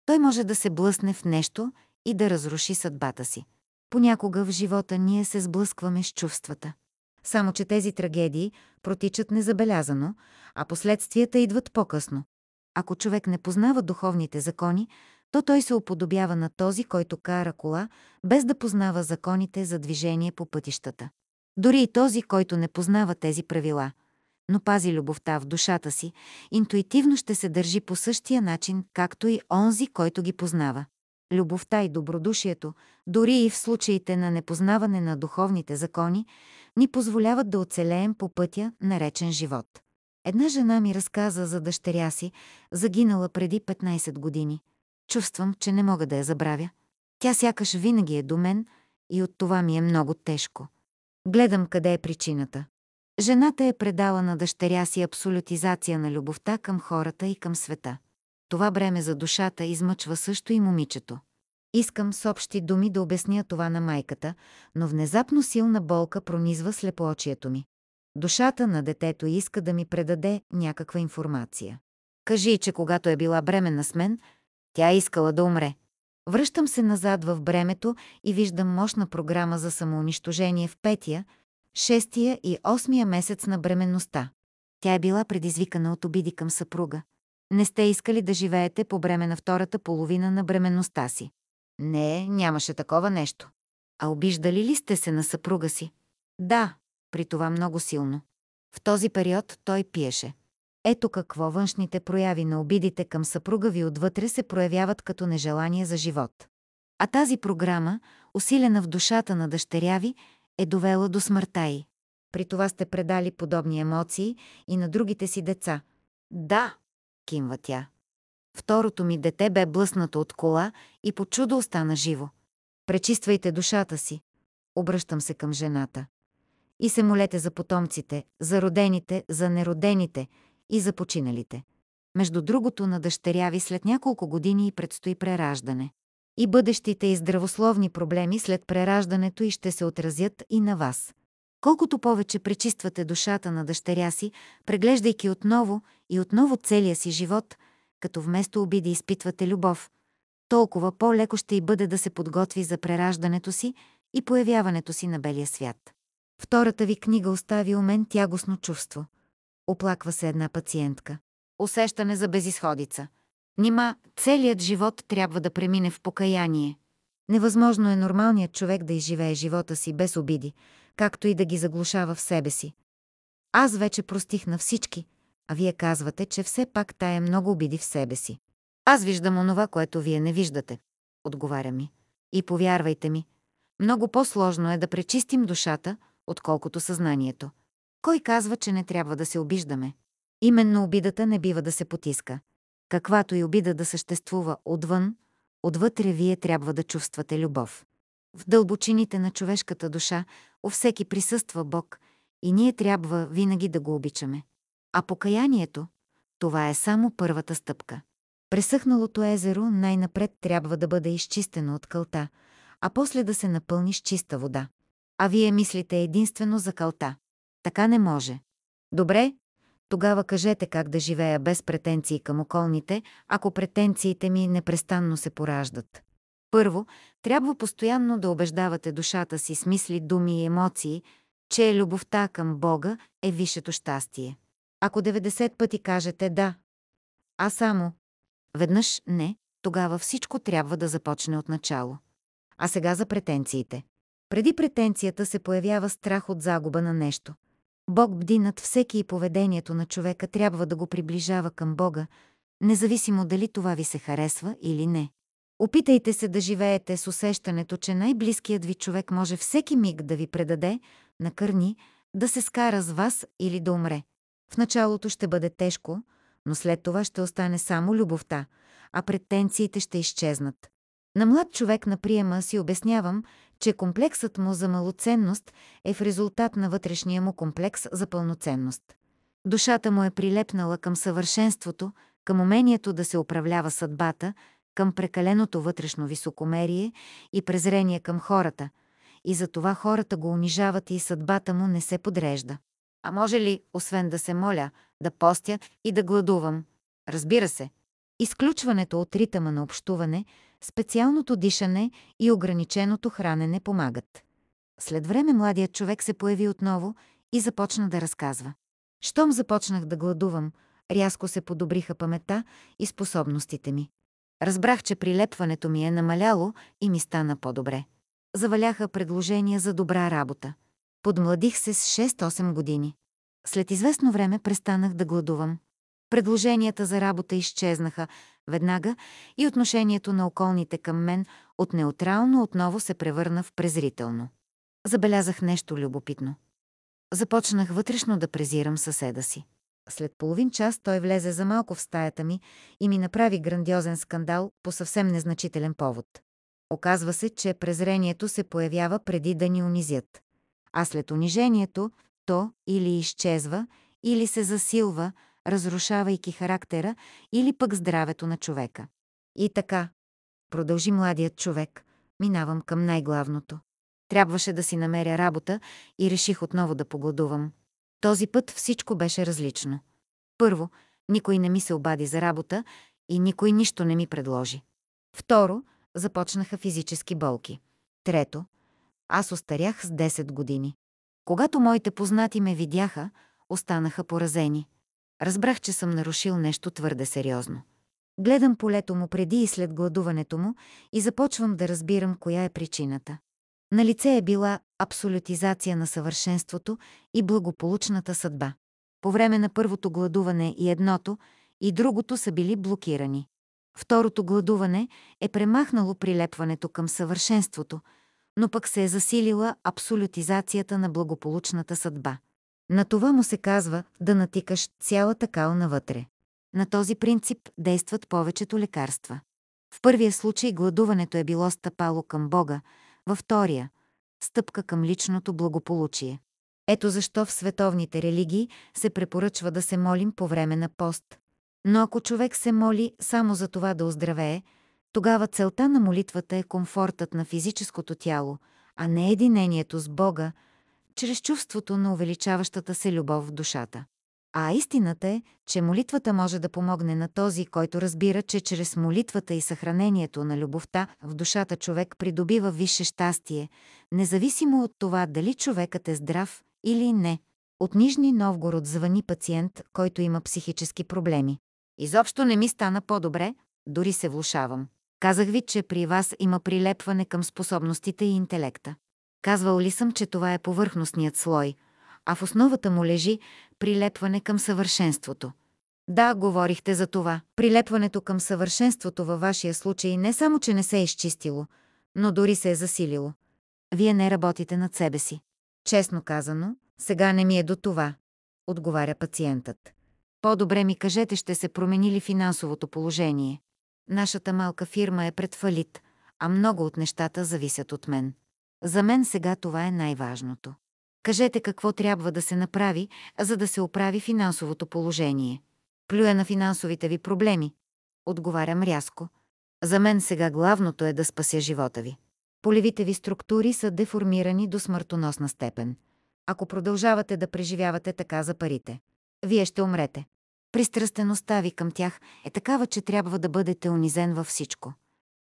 той може да се блъсне в нещо и да разруши съдбата си. Понякога в живота ние се сблъскваме с чувствата. Само, че тези трагедии протичат незабелязано, а последствията идват по-късно. Ако човек не познава духовните закони, то той се уподобява на този, който кара кола, без да познава законите за движение по пътищата. Дори и този, който не познава тези правила – но пази любовта в душата си, интуитивно ще се държи по същия начин, както и онзи, който ги познава. Любовта и добродушието, дори и в случаите на непознаване на духовните закони, ни позволяват да оцелеем по пътя, наречен живот. Една жена ми разказа за дъщеря си, загинала преди 15 години. Чувствам, че не мога да я забравя. Тя сякаш винаги е до мен и от това ми е много тежко. Гледам къде е причината. Жената е предала на дъщеря си абсолютизация на любовта към хората и към света. Това бреме за душата измъчва също и момичето. Искам с общи думи да обясня това на майката, но внезапно силна болка пронизва слепоочието ми. Душата на детето иска да ми предаде някаква информация. Кажи, че когато е била бременна с мен, тя искала да умре. Връщам се назад в бремето и виждам мощна програма за самоунищожение в петия, шестия и осмия месец на бременността. Тя е била предизвикана от обиди към съпруга. Не сте искали да живеете по време на втората половина на бременността си. Не, нямаше такова нещо. А обиждали ли сте се на съпруга си? Да, при това много силно. В този период той пиеше. Ето какво външните прояви на обидите към съпруга ви отвътре се проявяват като нежелание за живот. А тази програма, усилена в душата на дъщеря ви, е довела до смъртта й. При това сте предали подобни емоции и на другите си деца. Да, кимва тя. Второто ми дете бе блъснато от кола и по чудо остана живо. Пречиствайте душата си. Обръщам се към жената. И се молете за потомците, за родените, за неродените и за починалите. Между другото, на дъщеря ви след няколко години и предстои прераждане и бъдещите и здравословни проблеми след прераждането и ще се отразят и на вас. Колкото повече пречиствате душата на дъщеря си, преглеждайки отново и отново целия си живот, като вместо обиди изпитвате любов, толкова по-леко ще и бъде да се подготви за прераждането си и появяването си на белия свят. Втората ви книга остави у мен тягостно чувство. Оплаква се една пациентка. Усещане за безисходица – Нима, целият живот трябва да премине в покаяние. Невъзможно е нормалният човек да изживее живота си без обиди, както и да ги заглушава в себе си. Аз вече простих на всички, а вие казвате, че все пак тая е много обиди в себе си. Аз виждам онова, което вие не виждате, отговаря ми. И повярвайте ми, много по-сложно е да пречистим душата, отколкото съзнанието. Кой казва, че не трябва да се обиждаме? Именно обидата не бива да се потиска каквато и обида да съществува отвън, отвътре вие трябва да чувствате любов. В дълбочините на човешката душа у всеки присъства Бог и ние трябва винаги да го обичаме. А покаянието – това е само първата стъпка. Пресъхналото езеро най-напред трябва да бъде изчистено от кълта, а после да се напълни с чиста вода. А вие мислите единствено за кълта. Така не може. Добре, тогава кажете как да живея без претенции към околните, ако претенциите ми непрестанно се пораждат. Първо, трябва постоянно да убеждавате душата си с мисли, думи и емоции, че любовта към Бога е висшето щастие. Ако 90 пъти кажете да, а само веднъж не, тогава всичко трябва да започне от начало. А сега за претенциите. Преди претенцията се появява страх от загуба на нещо – Бог бди над всеки и поведението на човека трябва да го приближава към Бога, независимо дали това ви се харесва или не. Опитайте се да живеете с усещането, че най-близкият ви човек може всеки миг да ви предаде, накърни, да се скара с вас или да умре. В началото ще бъде тежко, но след това ще остане само любовта, а претенциите ще изчезнат. На млад човек на приема си обяснявам, че комплексът му за малоценност е в резултат на вътрешния му комплекс за пълноценност. Душата му е прилепнала към съвършенството, към умението да се управлява съдбата, към прекаленото вътрешно високомерие и презрение към хората, и затова хората го унижават и съдбата му не се подрежда. А може ли, освен да се моля, да постя и да гладувам? Разбира се, Изключването от ритъма на общуване, специалното дишане и ограниченото хранене помагат. След време младият човек се появи отново и започна да разказва. Щом започнах да гладувам, рязко се подобриха памета и способностите ми. Разбрах, че прилепването ми е намаляло и ми стана по-добре. Заваляха предложения за добра работа. Подмладих се с 6-8 години. След известно време престанах да гладувам. Предложенията за работа изчезнаха веднага и отношението на околните към мен от неутрално отново се превърна в презрително. Забелязах нещо любопитно. Започнах вътрешно да презирам съседа си. След половин час той влезе за малко в стаята ми и ми направи грандиозен скандал по съвсем незначителен повод. Оказва се, че презрението се появява преди да ни унизят. А след унижението то или изчезва, или се засилва – разрушавайки характера или пък здравето на човека. И така, продължи младият човек, минавам към най-главното. Трябваше да си намеря работа и реших отново да погладувам. Този път всичко беше различно. Първо, никой не ми се обади за работа и никой нищо не ми предложи. Второ, започнаха физически болки. Трето, аз остарях с 10 години. Когато моите познати ме видяха, останаха поразени. Разбрах, че съм нарушил нещо твърде сериозно. Гледам полето му преди и след гладуването му и започвам да разбирам коя е причината. На лице е била абсолютизация на съвършенството и благополучната съдба. По време на първото гладуване и едното, и другото са били блокирани. Второто гладуване е премахнало прилепването към съвършенството, но пък се е засилила абсолютизацията на благополучната съдба. На това му се казва да натикаш цялата кал навътре. На този принцип действат повечето лекарства. В първия случай гладуването е било стъпало към Бога, във втория – стъпка към личното благополучие. Ето защо в световните религии се препоръчва да се молим по време на пост. Но ако човек се моли само за това да оздравее, тогава целта на молитвата е комфортът на физическото тяло, а не единението с Бога – чрез чувството на увеличаващата се любов в душата. А истината е, че молитвата може да помогне на този, който разбира, че чрез молитвата и съхранението на любовта в душата човек придобива висше щастие, независимо от това дали човекът е здрав или не. От Нижни Новгород звъни пациент, който има психически проблеми. Изобщо не ми стана по-добре, дори се влушавам. Казах ви, че при вас има прилепване към способностите и интелекта. Казвал ли съм, че това е повърхностният слой, а в основата му лежи прилепване към съвършенството? Да, говорихте за това. Прилепването към съвършенството във вашия случай не само, че не се е изчистило, но дори се е засилило. Вие не работите над себе си. Честно казано, сега не ми е до това, отговаря пациентът. По-добре ми кажете, ще се промени ли финансовото положение. Нашата малка фирма е пред фалит, а много от нещата зависят от мен. За мен сега това е най-важното. Кажете какво трябва да се направи, за да се оправи финансовото положение. Плюя на финансовите ви проблеми. Отговарям рязко. За мен сега главното е да спася живота ви. Полевите ви структури са деформирани до смъртоносна степен. Ако продължавате да преживявате така за парите, вие ще умрете. Пристрастеността ви към тях е такава, че трябва да бъдете унизен във всичко.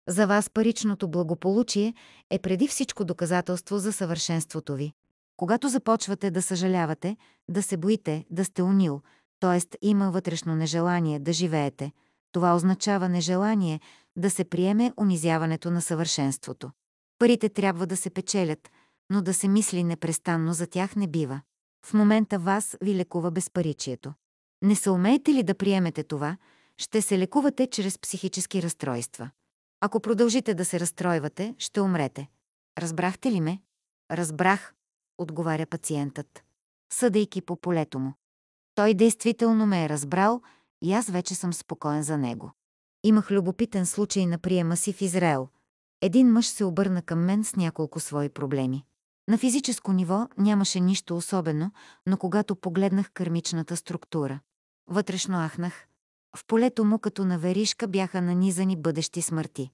За вас паричното благополучие е преди всичко доказателство за съвършенството ви. Когато започвате да съжалявате, да се боите, да сте унил, т.е. има вътрешно нежелание да живеете, това означава нежелание да се приеме унизяването на съвършенството. Парите трябва да се печелят, но да се мисли непрестанно за тях не бива. В момента вас ви лекува безпаричието. Не съумеете ли да приемете това, ще се лекувате чрез психически разстройства. Ако продължите да се разстройвате, ще умрете. Разбрахте ли ме? Разбрах, отговаря пациентът, съдейки по полето му. Той действително ме е разбрал и аз вече съм спокоен за него. Имах любопитен случай на приема си в Израел. Един мъж се обърна към мен с няколко свои проблеми. На физическо ниво нямаше нищо особено, но когато погледнах кърмичната структура, вътрешно ахнах, в полето му като на веришка бяха нанизани бъдещи смърти.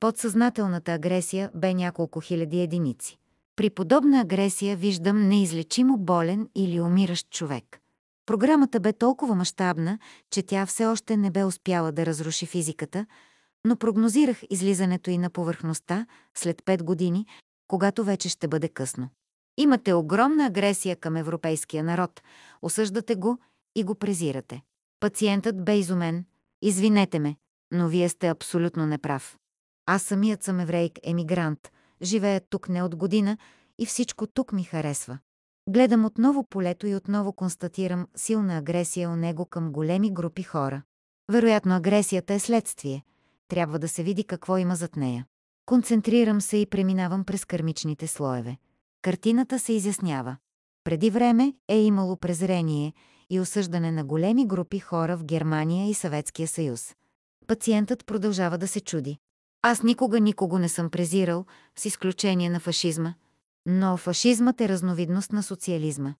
Подсъзнателната агресия бе няколко хиляди единици. При подобна агресия виждам неизлечимо болен или умиращ човек. Програмата бе толкова мащабна, че тя все още не бе успяла да разруши физиката, но прогнозирах излизането и на повърхността след 5 години, когато вече ще бъде късно. Имате огромна агресия към европейския народ, осъждате го и го презирате. Пациентът бе изумен. Извинете ме, но вие сте абсолютно неправ. Аз самият съм еврейк емигрант, живея тук не от година и всичко тук ми харесва. Гледам отново полето и отново констатирам силна агресия у него към големи групи хора. Вероятно агресията е следствие. Трябва да се види какво има зад нея. Концентрирам се и преминавам през кърмичните слоеве. Картината се изяснява. Преди време е имало презрение и осъждане на големи групи хора в Германия и Съветския съюз. Пациентът продължава да се чуди. Аз никога никого не съм презирал, с изключение на фашизма, но фашизмът е разновидност на социализма.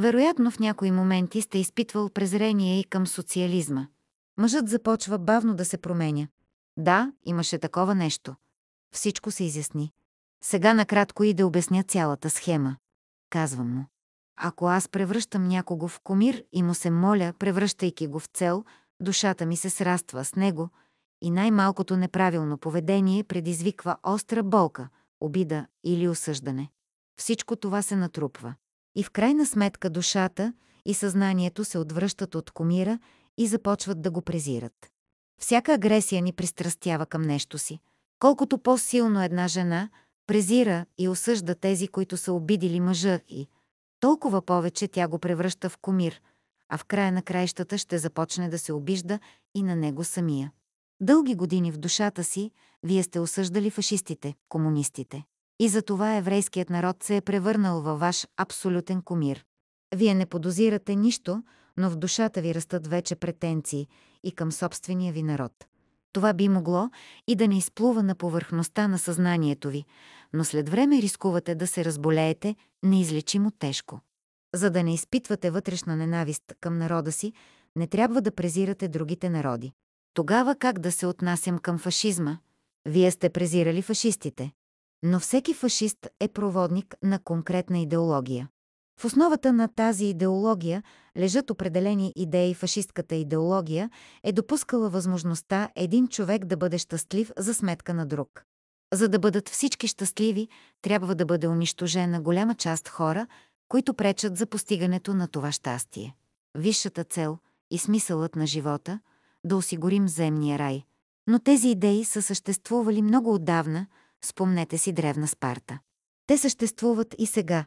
Вероятно в някои моменти сте изпитвал презрение и към социализма. Мъжът започва бавно да се променя. Да, имаше такова нещо. Всичко се изясни. Сега накратко и да обясня цялата схема. Казвам му. Ако аз превръщам някого в комир и му се моля, превръщайки го в цел, душата ми се сраства с него и най-малкото неправилно поведение предизвиква остра болка, обида или осъждане. Всичко това се натрупва. И в крайна сметка душата и съзнанието се отвръщат от комира и започват да го презират. Всяка агресия ни пристрастява към нещо си. Колкото по-силно една жена презира и осъжда тези, които са обидили мъжа и толкова повече тя го превръща в комир, а в края на краищата ще започне да се обижда и на него самия. Дълги години в душата си вие сте осъждали фашистите, комунистите. И за това еврейският народ се е превърнал във ваш абсолютен комир. Вие не подозирате нищо, но в душата ви растат вече претенции и към собствения ви народ. Това би могло и да не изплува на повърхността на съзнанието ви, но след време рискувате да се разболеете неизлечимо тежко. За да не изпитвате вътрешна ненавист към народа си, не трябва да презирате другите народи. Тогава как да се отнасям към фашизма? Вие сте презирали фашистите. Но всеки фашист е проводник на конкретна идеология. В основата на тази идеология лежат определени идеи. Фашистката идеология е допускала възможността един човек да бъде щастлив за сметка на друг. За да бъдат всички щастливи, трябва да бъде унищожена голяма част хора, които пречат за постигането на това щастие. Висшата цел и смисълът на живота – да осигурим земния рай. Но тези идеи са съществували много отдавна, спомнете си древна Спарта. Те съществуват и сега.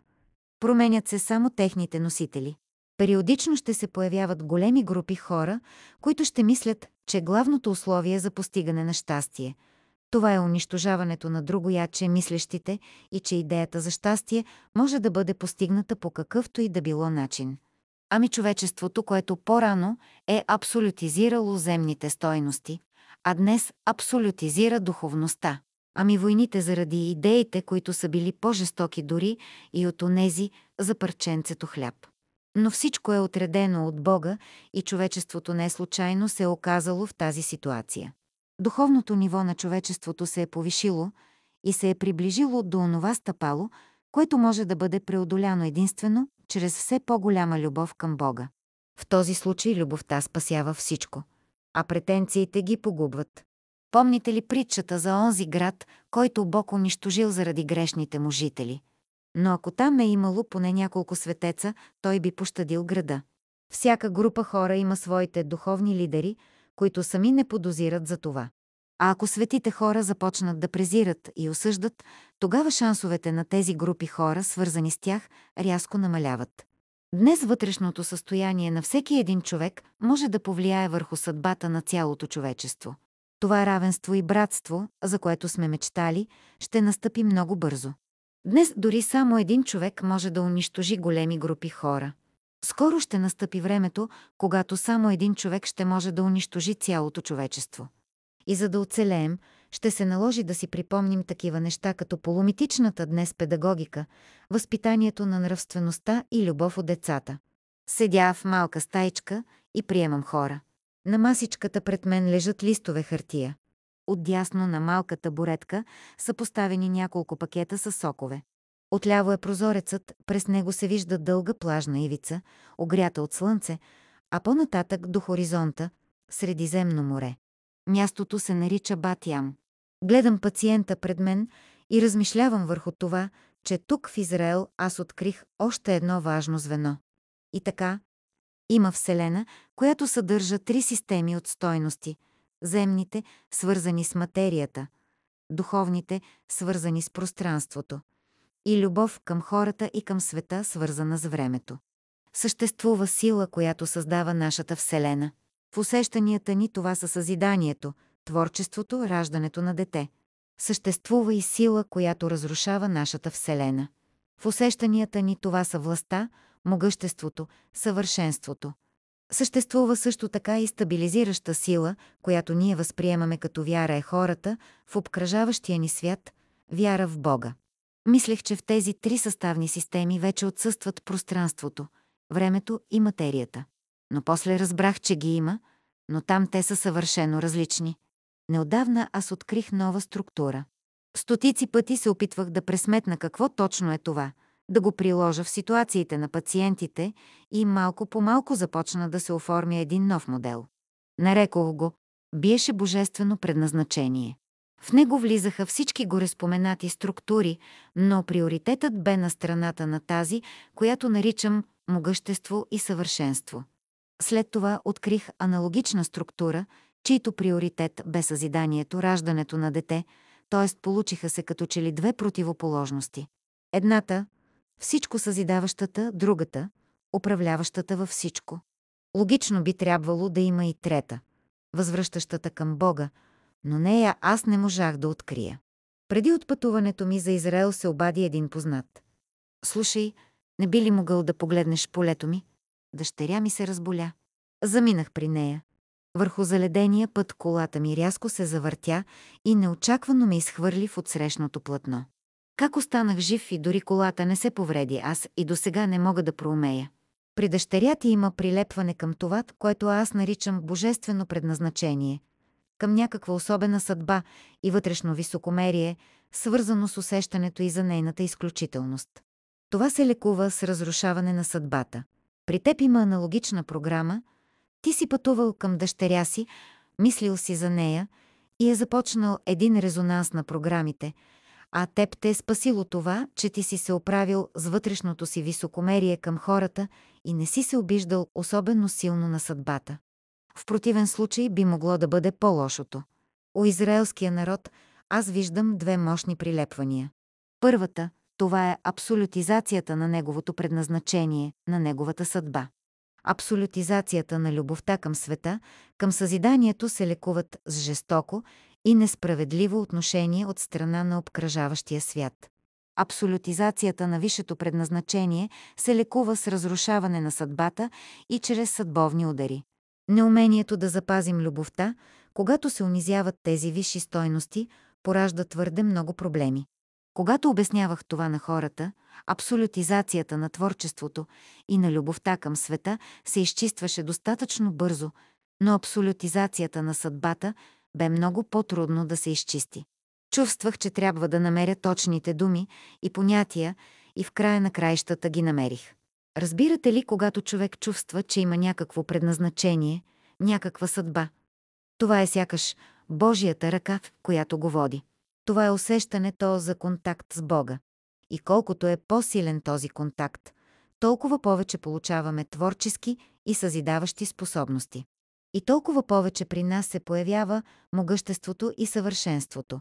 Променят се само техните носители. Периодично ще се появяват големи групи хора, които ще мислят, че главното условие за постигане на щастие – това е унищожаването на друго другояче мислещите и че идеята за щастие може да бъде постигната по какъвто и да било начин. Ами човечеството, което по-рано е абсолютизирало земните стойности, а днес абсолютизира духовността. Ами войните заради идеите, които са били по-жестоки дори и от онези за парченцето хляб. Но всичко е отредено от Бога и човечеството не е случайно се е оказало в тази ситуация. Духовното ниво на човечеството се е повишило и се е приближило до онова стъпало, което може да бъде преодоляно единствено чрез все по-голяма любов към Бога. В този случай любовта спасява всичко, а претенциите ги погубват. Помните ли притчата за онзи град, който Бог унищожил заради грешните му жители? Но ако там е имало поне няколко светеца, той би пощадил града. Всяка група хора има своите духовни лидери – които сами не подозират за това. А ако светите хора започнат да презират и осъждат, тогава шансовете на тези групи хора, свързани с тях, рязко намаляват. Днес вътрешното състояние на всеки един човек може да повлияе върху съдбата на цялото човечество. Това равенство и братство, за което сме мечтали, ще настъпи много бързо. Днес дори само един човек може да унищожи големи групи хора – скоро ще настъпи времето, когато само един човек ще може да унищожи цялото човечество. И за да оцелеем, ще се наложи да си припомним такива неща като полумитичната днес педагогика, възпитанието на нравствеността и любов от децата. Седя в малка стаичка и приемам хора. На масичката пред мен лежат листове хартия. Отдясно на малката буретка са поставени няколко пакета с сокове. Отляво е прозорецът, през него се вижда дълга плажна ивица, огрята от слънце, а по-нататък до хоризонта – Средиземно море. Мястото се нарича Батям. Гледам пациента пред мен и размишлявам върху това, че тук в Израел аз открих още едно важно звено. И така, има Вселена, която съдържа три системи от стойности – земните, свързани с материята, духовните, свързани с пространството – и любов към хората и към света, свързана с времето. Съществува сила, която създава нашата Вселена. В усещанията ни това са съзиданието, творчеството, раждането на дете. Съществува и сила, която разрушава нашата Вселена. В усещанията ни това са властта, могъществото, съвършенството. Съществува също така и стабилизираща сила, която ние възприемаме като вяра е хората в обкръжаващия ни свят, вяра в Бога. Мислех, че в тези три съставни системи вече отсъстват пространството, времето и материята. Но после разбрах, че ги има, но там те са съвършено различни. Неодавна аз открих нова структура. Стотици пъти се опитвах да пресметна какво точно е това, да го приложа в ситуациите на пациентите и малко по малко започна да се оформя един нов модел. Нарекох го «Биеше божествено предназначение». В него влизаха всички гореспоменати структури, но приоритетът бе на страната на тази, която наричам могъщество и съвършенство. След това открих аналогична структура, чийто приоритет бе съзиданието, раждането на дете, т.е. получиха се като че ли две противоположности. Едната – всичко съзидаващата, другата – управляващата във всичко. Логично би трябвало да има и трета – възвръщащата към Бога – но нея аз не можах да открия. Преди отпътуването ми за Израел се обади един познат. Слушай, не би ли могъл да погледнеш полето ми? Дъщеря ми се разболя. Заминах при нея. Върху заледения път колата ми рязко се завъртя и неочаквано ме изхвърли в отсрещното платно. Как останах жив и дори колата не се повреди, аз и до сега не мога да проумея. При дъщеря ти има прилепване към това, което аз наричам божествено предназначение – към някаква особена съдба и вътрешно високомерие, свързано с усещането и за нейната изключителност. Това се лекува с разрушаване на съдбата. При теб има аналогична програма, ти си пътувал към дъщеря си, мислил си за нея и е започнал един резонанс на програмите, а теб те е спасило това, че ти си се оправил с вътрешното си високомерие към хората и не си се обиждал особено силно на съдбата. В противен случай би могло да бъде по-лошото. У израелския народ аз виждам две мощни прилепвания. Първата – това е абсолютизацията на неговото предназначение, на неговата съдба. Абсолютизацията на любовта към света, към съзиданието се лекуват с жестоко и несправедливо отношение от страна на обкръжаващия свят. Абсолютизацията на висшето предназначение се лекува с разрушаване на съдбата и чрез съдбовни удари. Неумението да запазим любовта, когато се унизяват тези висши стойности, поражда твърде много проблеми. Когато обяснявах това на хората, абсолютизацията на творчеството и на любовта към света се изчистваше достатъчно бързо, но абсолютизацията на съдбата бе много по-трудно да се изчисти. Чувствах, че трябва да намеря точните думи и понятия и в края на краищата ги намерих. Разбирате ли, когато човек чувства, че има някакво предназначение, някаква съдба? Това е сякаш Божията ръка, в която го води. Това е усещането за контакт с Бога. И колкото е по-силен този контакт, толкова повече получаваме творчески и съзидаващи способности. И толкова повече при нас се появява могъществото и съвършенството.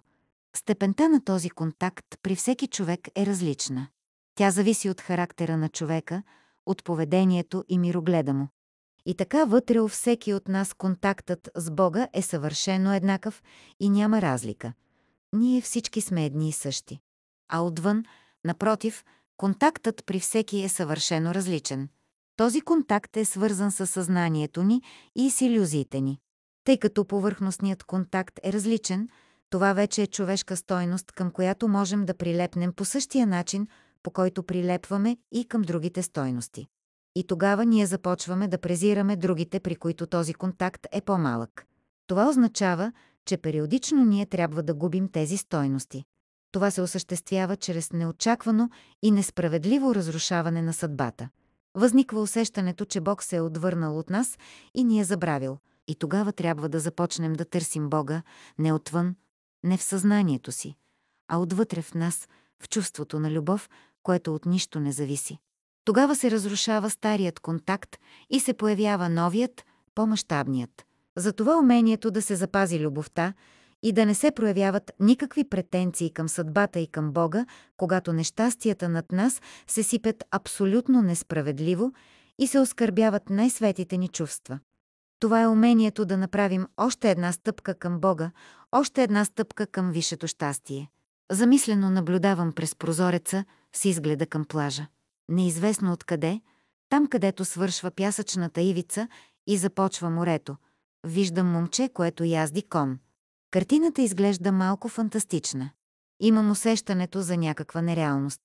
Степента на този контакт при всеки човек е различна. Тя зависи от характера на човека, от поведението и мирогледа му. И така вътре у всеки от нас контактът с Бога е съвършено еднакъв и няма разлика. Ние всички сме едни и същи. А отвън, напротив, контактът при всеки е съвършено различен. Този контакт е свързан с съзнанието ни и с иллюзиите ни. Тъй като повърхностният контакт е различен, това вече е човешка стойност, към която можем да прилепнем по същия начин – по който прилепваме и към другите стойности. И тогава ние започваме да презираме другите, при които този контакт е по-малък. Това означава, че периодично ние трябва да губим тези стойности. Това се осъществява чрез неочаквано и несправедливо разрушаване на съдбата. Възниква усещането, че Бог се е отвърнал от нас и ни е забравил. И тогава трябва да започнем да търсим Бога не отвън, не в съзнанието си, а отвътре в нас, в чувството на любов, което от нищо не зависи. Тогава се разрушава старият контакт и се появява новият, по-мащабният. Затова умението да се запази любовта и да не се проявяват никакви претенции към съдбата и към Бога, когато нещастията над нас се сипят абсолютно несправедливо и се оскърбяват най-светите ни чувства. Това е умението да направим още една стъпка към Бога, още една стъпка към висшето щастие. Замислено наблюдавам през прозореца – с изгледа към плажа. Неизвестно откъде, там където свършва пясъчната ивица и започва морето, виждам момче, което язди кон. Картината изглежда малко фантастична. Имам усещането за някаква нереалност.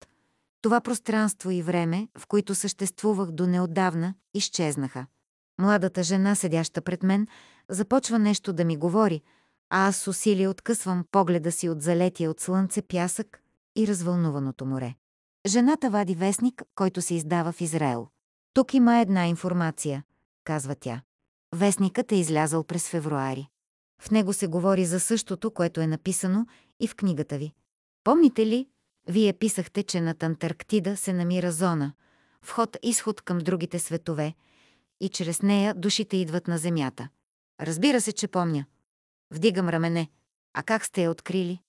Това пространство и време, в които съществувах до неодавна, изчезнаха. Младата жена, седяща пред мен, започва нещо да ми говори, а аз с усилие откъсвам погледа си от залетия от слънце пясък и развълнуваното море. Жената вади вестник, който се издава в Израел. Тук има една информация, казва тя. Вестникът е излязъл през февруари. В него се говори за същото, което е написано и в книгата ви. Помните ли, вие писахте, че над Антарктида се намира зона, вход-изход към другите светове, и чрез нея душите идват на Земята. Разбира се, че помня. Вдигам рамене. А как сте я открили?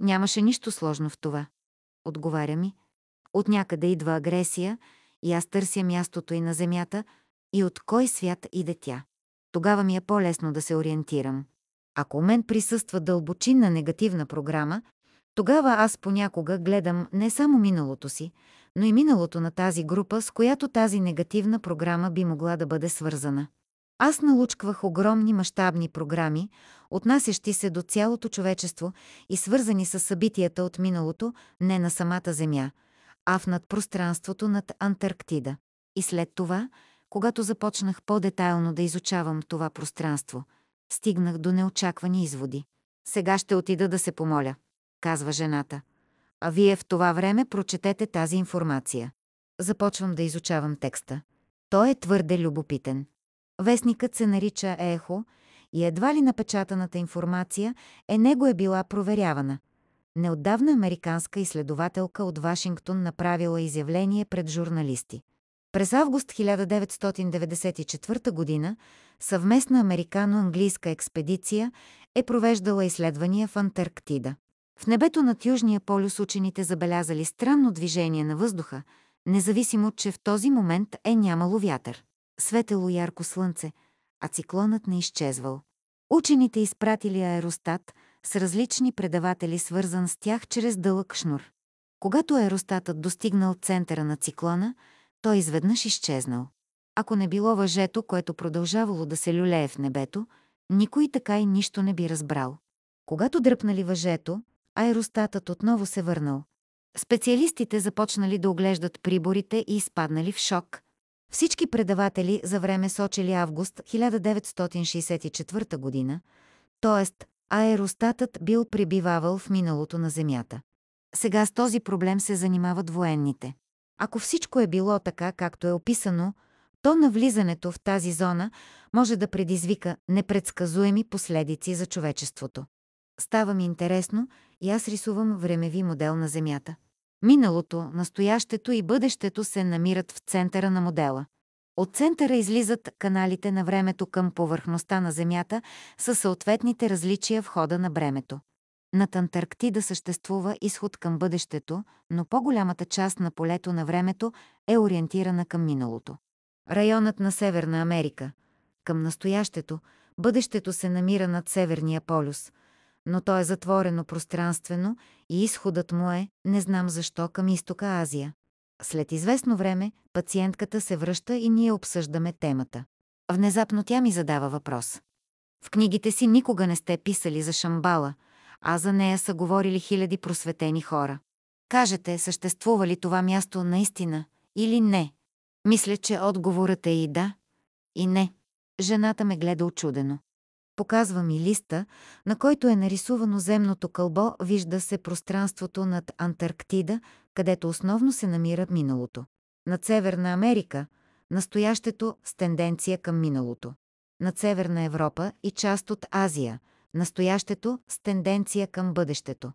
Нямаше нищо сложно в това. Отговаря ми, от някъде идва агресия и аз търся мястото и на земята и от кой свят иде тя. Тогава ми е по-лесно да се ориентирам. Ако у мен присъства дълбочинна негативна програма, тогава аз понякога гледам не само миналото си, но и миналото на тази група, с която тази негативна програма би могла да бъде свързана. Аз налучквах огромни мащабни програми, отнасящи се до цялото човечество и свързани с събитията от миналото, не на самата Земя – а в надпространството над Антарктида. И след това, когато започнах по-детайлно да изучавам това пространство, стигнах до неочаквани изводи. Сега ще отида да се помоля, казва жената. А вие в това време прочетете тази информация. Започвам да изучавам текста. Той е твърде любопитен. Вестникът се нарича Ехо и едва ли напечатаната информация е него е била проверявана, Неотдавна американска изследователка от Вашингтон направила изявление пред журналисти. През август 1994 г. съвместна американо-английска експедиция е провеждала изследвания в Антарктида. В небето над Южния полюс учените забелязали странно движение на въздуха, независимо, че в този момент е нямало вятър. Светело ярко слънце, а циклонът не изчезвал. Учените изпратили аеростат – с различни предаватели, свързан с тях чрез дълъг шнур. Когато аеростатът достигнал центъра на циклона, той изведнъж изчезнал. Ако не било въжето, което продължавало да се люлее в небето, никой така и нищо не би разбрал. Когато дръпнали въжето, аеростатът отново се върнал. Специалистите започнали да оглеждат приборите и изпаднали в шок. Всички предаватели за време сочили август 1964 година, т.е. Аеростатът бил пребивавал в миналото на Земята. Сега с този проблем се занимават военните. Ако всичко е било така, както е описано, то навлизането в тази зона може да предизвика непредсказуеми последици за човечеството. Става ми интересно и аз рисувам времеви модел на Земята. Миналото, настоящето и бъдещето се намират в центъра на модела – от центъра излизат каналите на времето към повърхността на Земята със съответните различия в хода на бремето. Над Антарктида съществува изход към бъдещето, но по-голямата част на полето на времето е ориентирана към миналото. Районът на Северна Америка към настоящето, бъдещето се намира над Северния полюс, но то е затворено пространствено и изходът му е, не знам защо, към изтока Азия. След известно време пациентката се връща и ние обсъждаме темата. Внезапно тя ми задава въпрос. В книгите си никога не сте писали за Шамбала, а за нея са говорили хиляди просветени хора. Кажете, съществува ли това място наистина или не? Мисля, че отговорът е и да, и не. Жената ме гледа очудено. Показва ми листа, на който е нарисувано земното кълбо, вижда се пространството над Антарктида, където основно се намира миналото. Над Северна Америка – настоящето с тенденция към миналото. Над Северна Европа и част от Азия – настоящето с тенденция към бъдещето.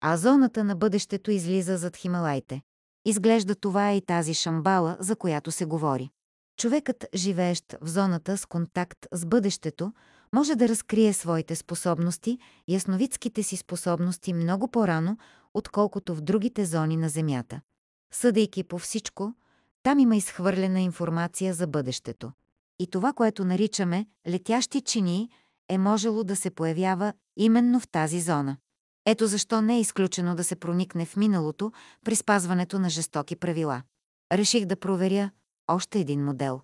А зоната на бъдещето излиза зад Хималайте. Изглежда това е и тази шамбала, за която се говори. Човекът, живеещ в зоната с контакт с бъдещето, може да разкрие своите способности, ясновидските си способности много по-рано, отколкото в другите зони на Земята. Съдейки по всичко, там има изхвърлена информация за бъдещето. И това, което наричаме летящи чини, е можело да се появява именно в тази зона. Ето защо не е изключено да се проникне в миналото при спазването на жестоки правила. Реших да проверя още един модел.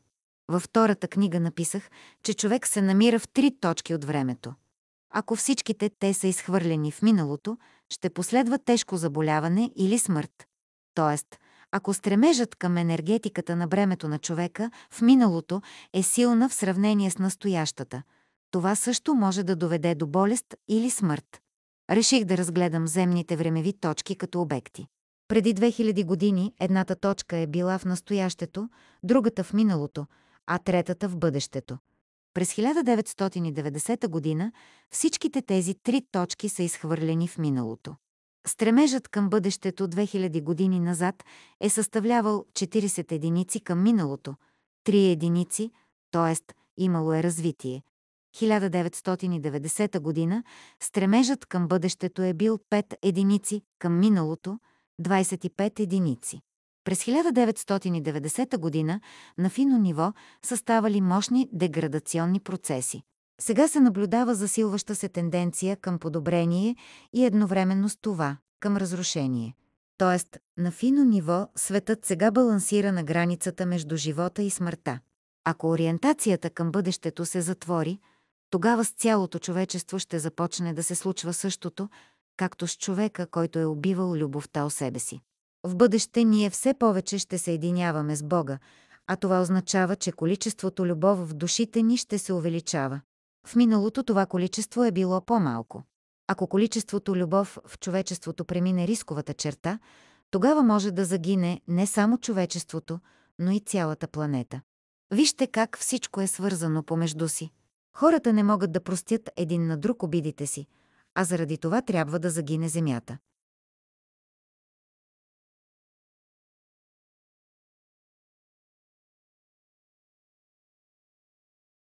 Във втората книга написах, че човек се намира в три точки от времето. Ако всичките те са изхвърлени в миналото, ще последва тежко заболяване или смърт. Тоест, ако стремежът към енергетиката на бремето на човека в миналото е силна в сравнение с настоящата, това също може да доведе до болест или смърт. Реших да разгледам земните времеви точки като обекти. Преди 2000 години едната точка е била в настоящето, другата в миналото, а третата в бъдещето. През 1990 година всичките тези три точки са изхвърлени в миналото. Стремежът към бъдещето 2000 години назад е съставлявал 40 единици към миналото, 3 единици, т.е. имало е развитие. 1990 година стремежът към бъдещето е бил 5 единици към миналото, 25 единици. През 1990 година на фино ниво са ставали мощни деградационни процеси. Сега се наблюдава засилваща се тенденция към подобрение и едновременно с това към разрушение. Тоест, на фино ниво светът сега балансира на границата между живота и смъртта. Ако ориентацията към бъдещето се затвори, тогава с цялото човечество ще започне да се случва същото, както с човека, който е убивал любовта о себе си. В бъдеще ние все повече ще се единяваме с Бога, а това означава, че количеството любов в душите ни ще се увеличава. В миналото това количество е било по-малко. Ако количеството любов в човечеството премине рисковата черта, тогава може да загине не само човечеството, но и цялата планета. Вижте как всичко е свързано помежду си. Хората не могат да простят един на друг обидите си, а заради това трябва да загине Земята.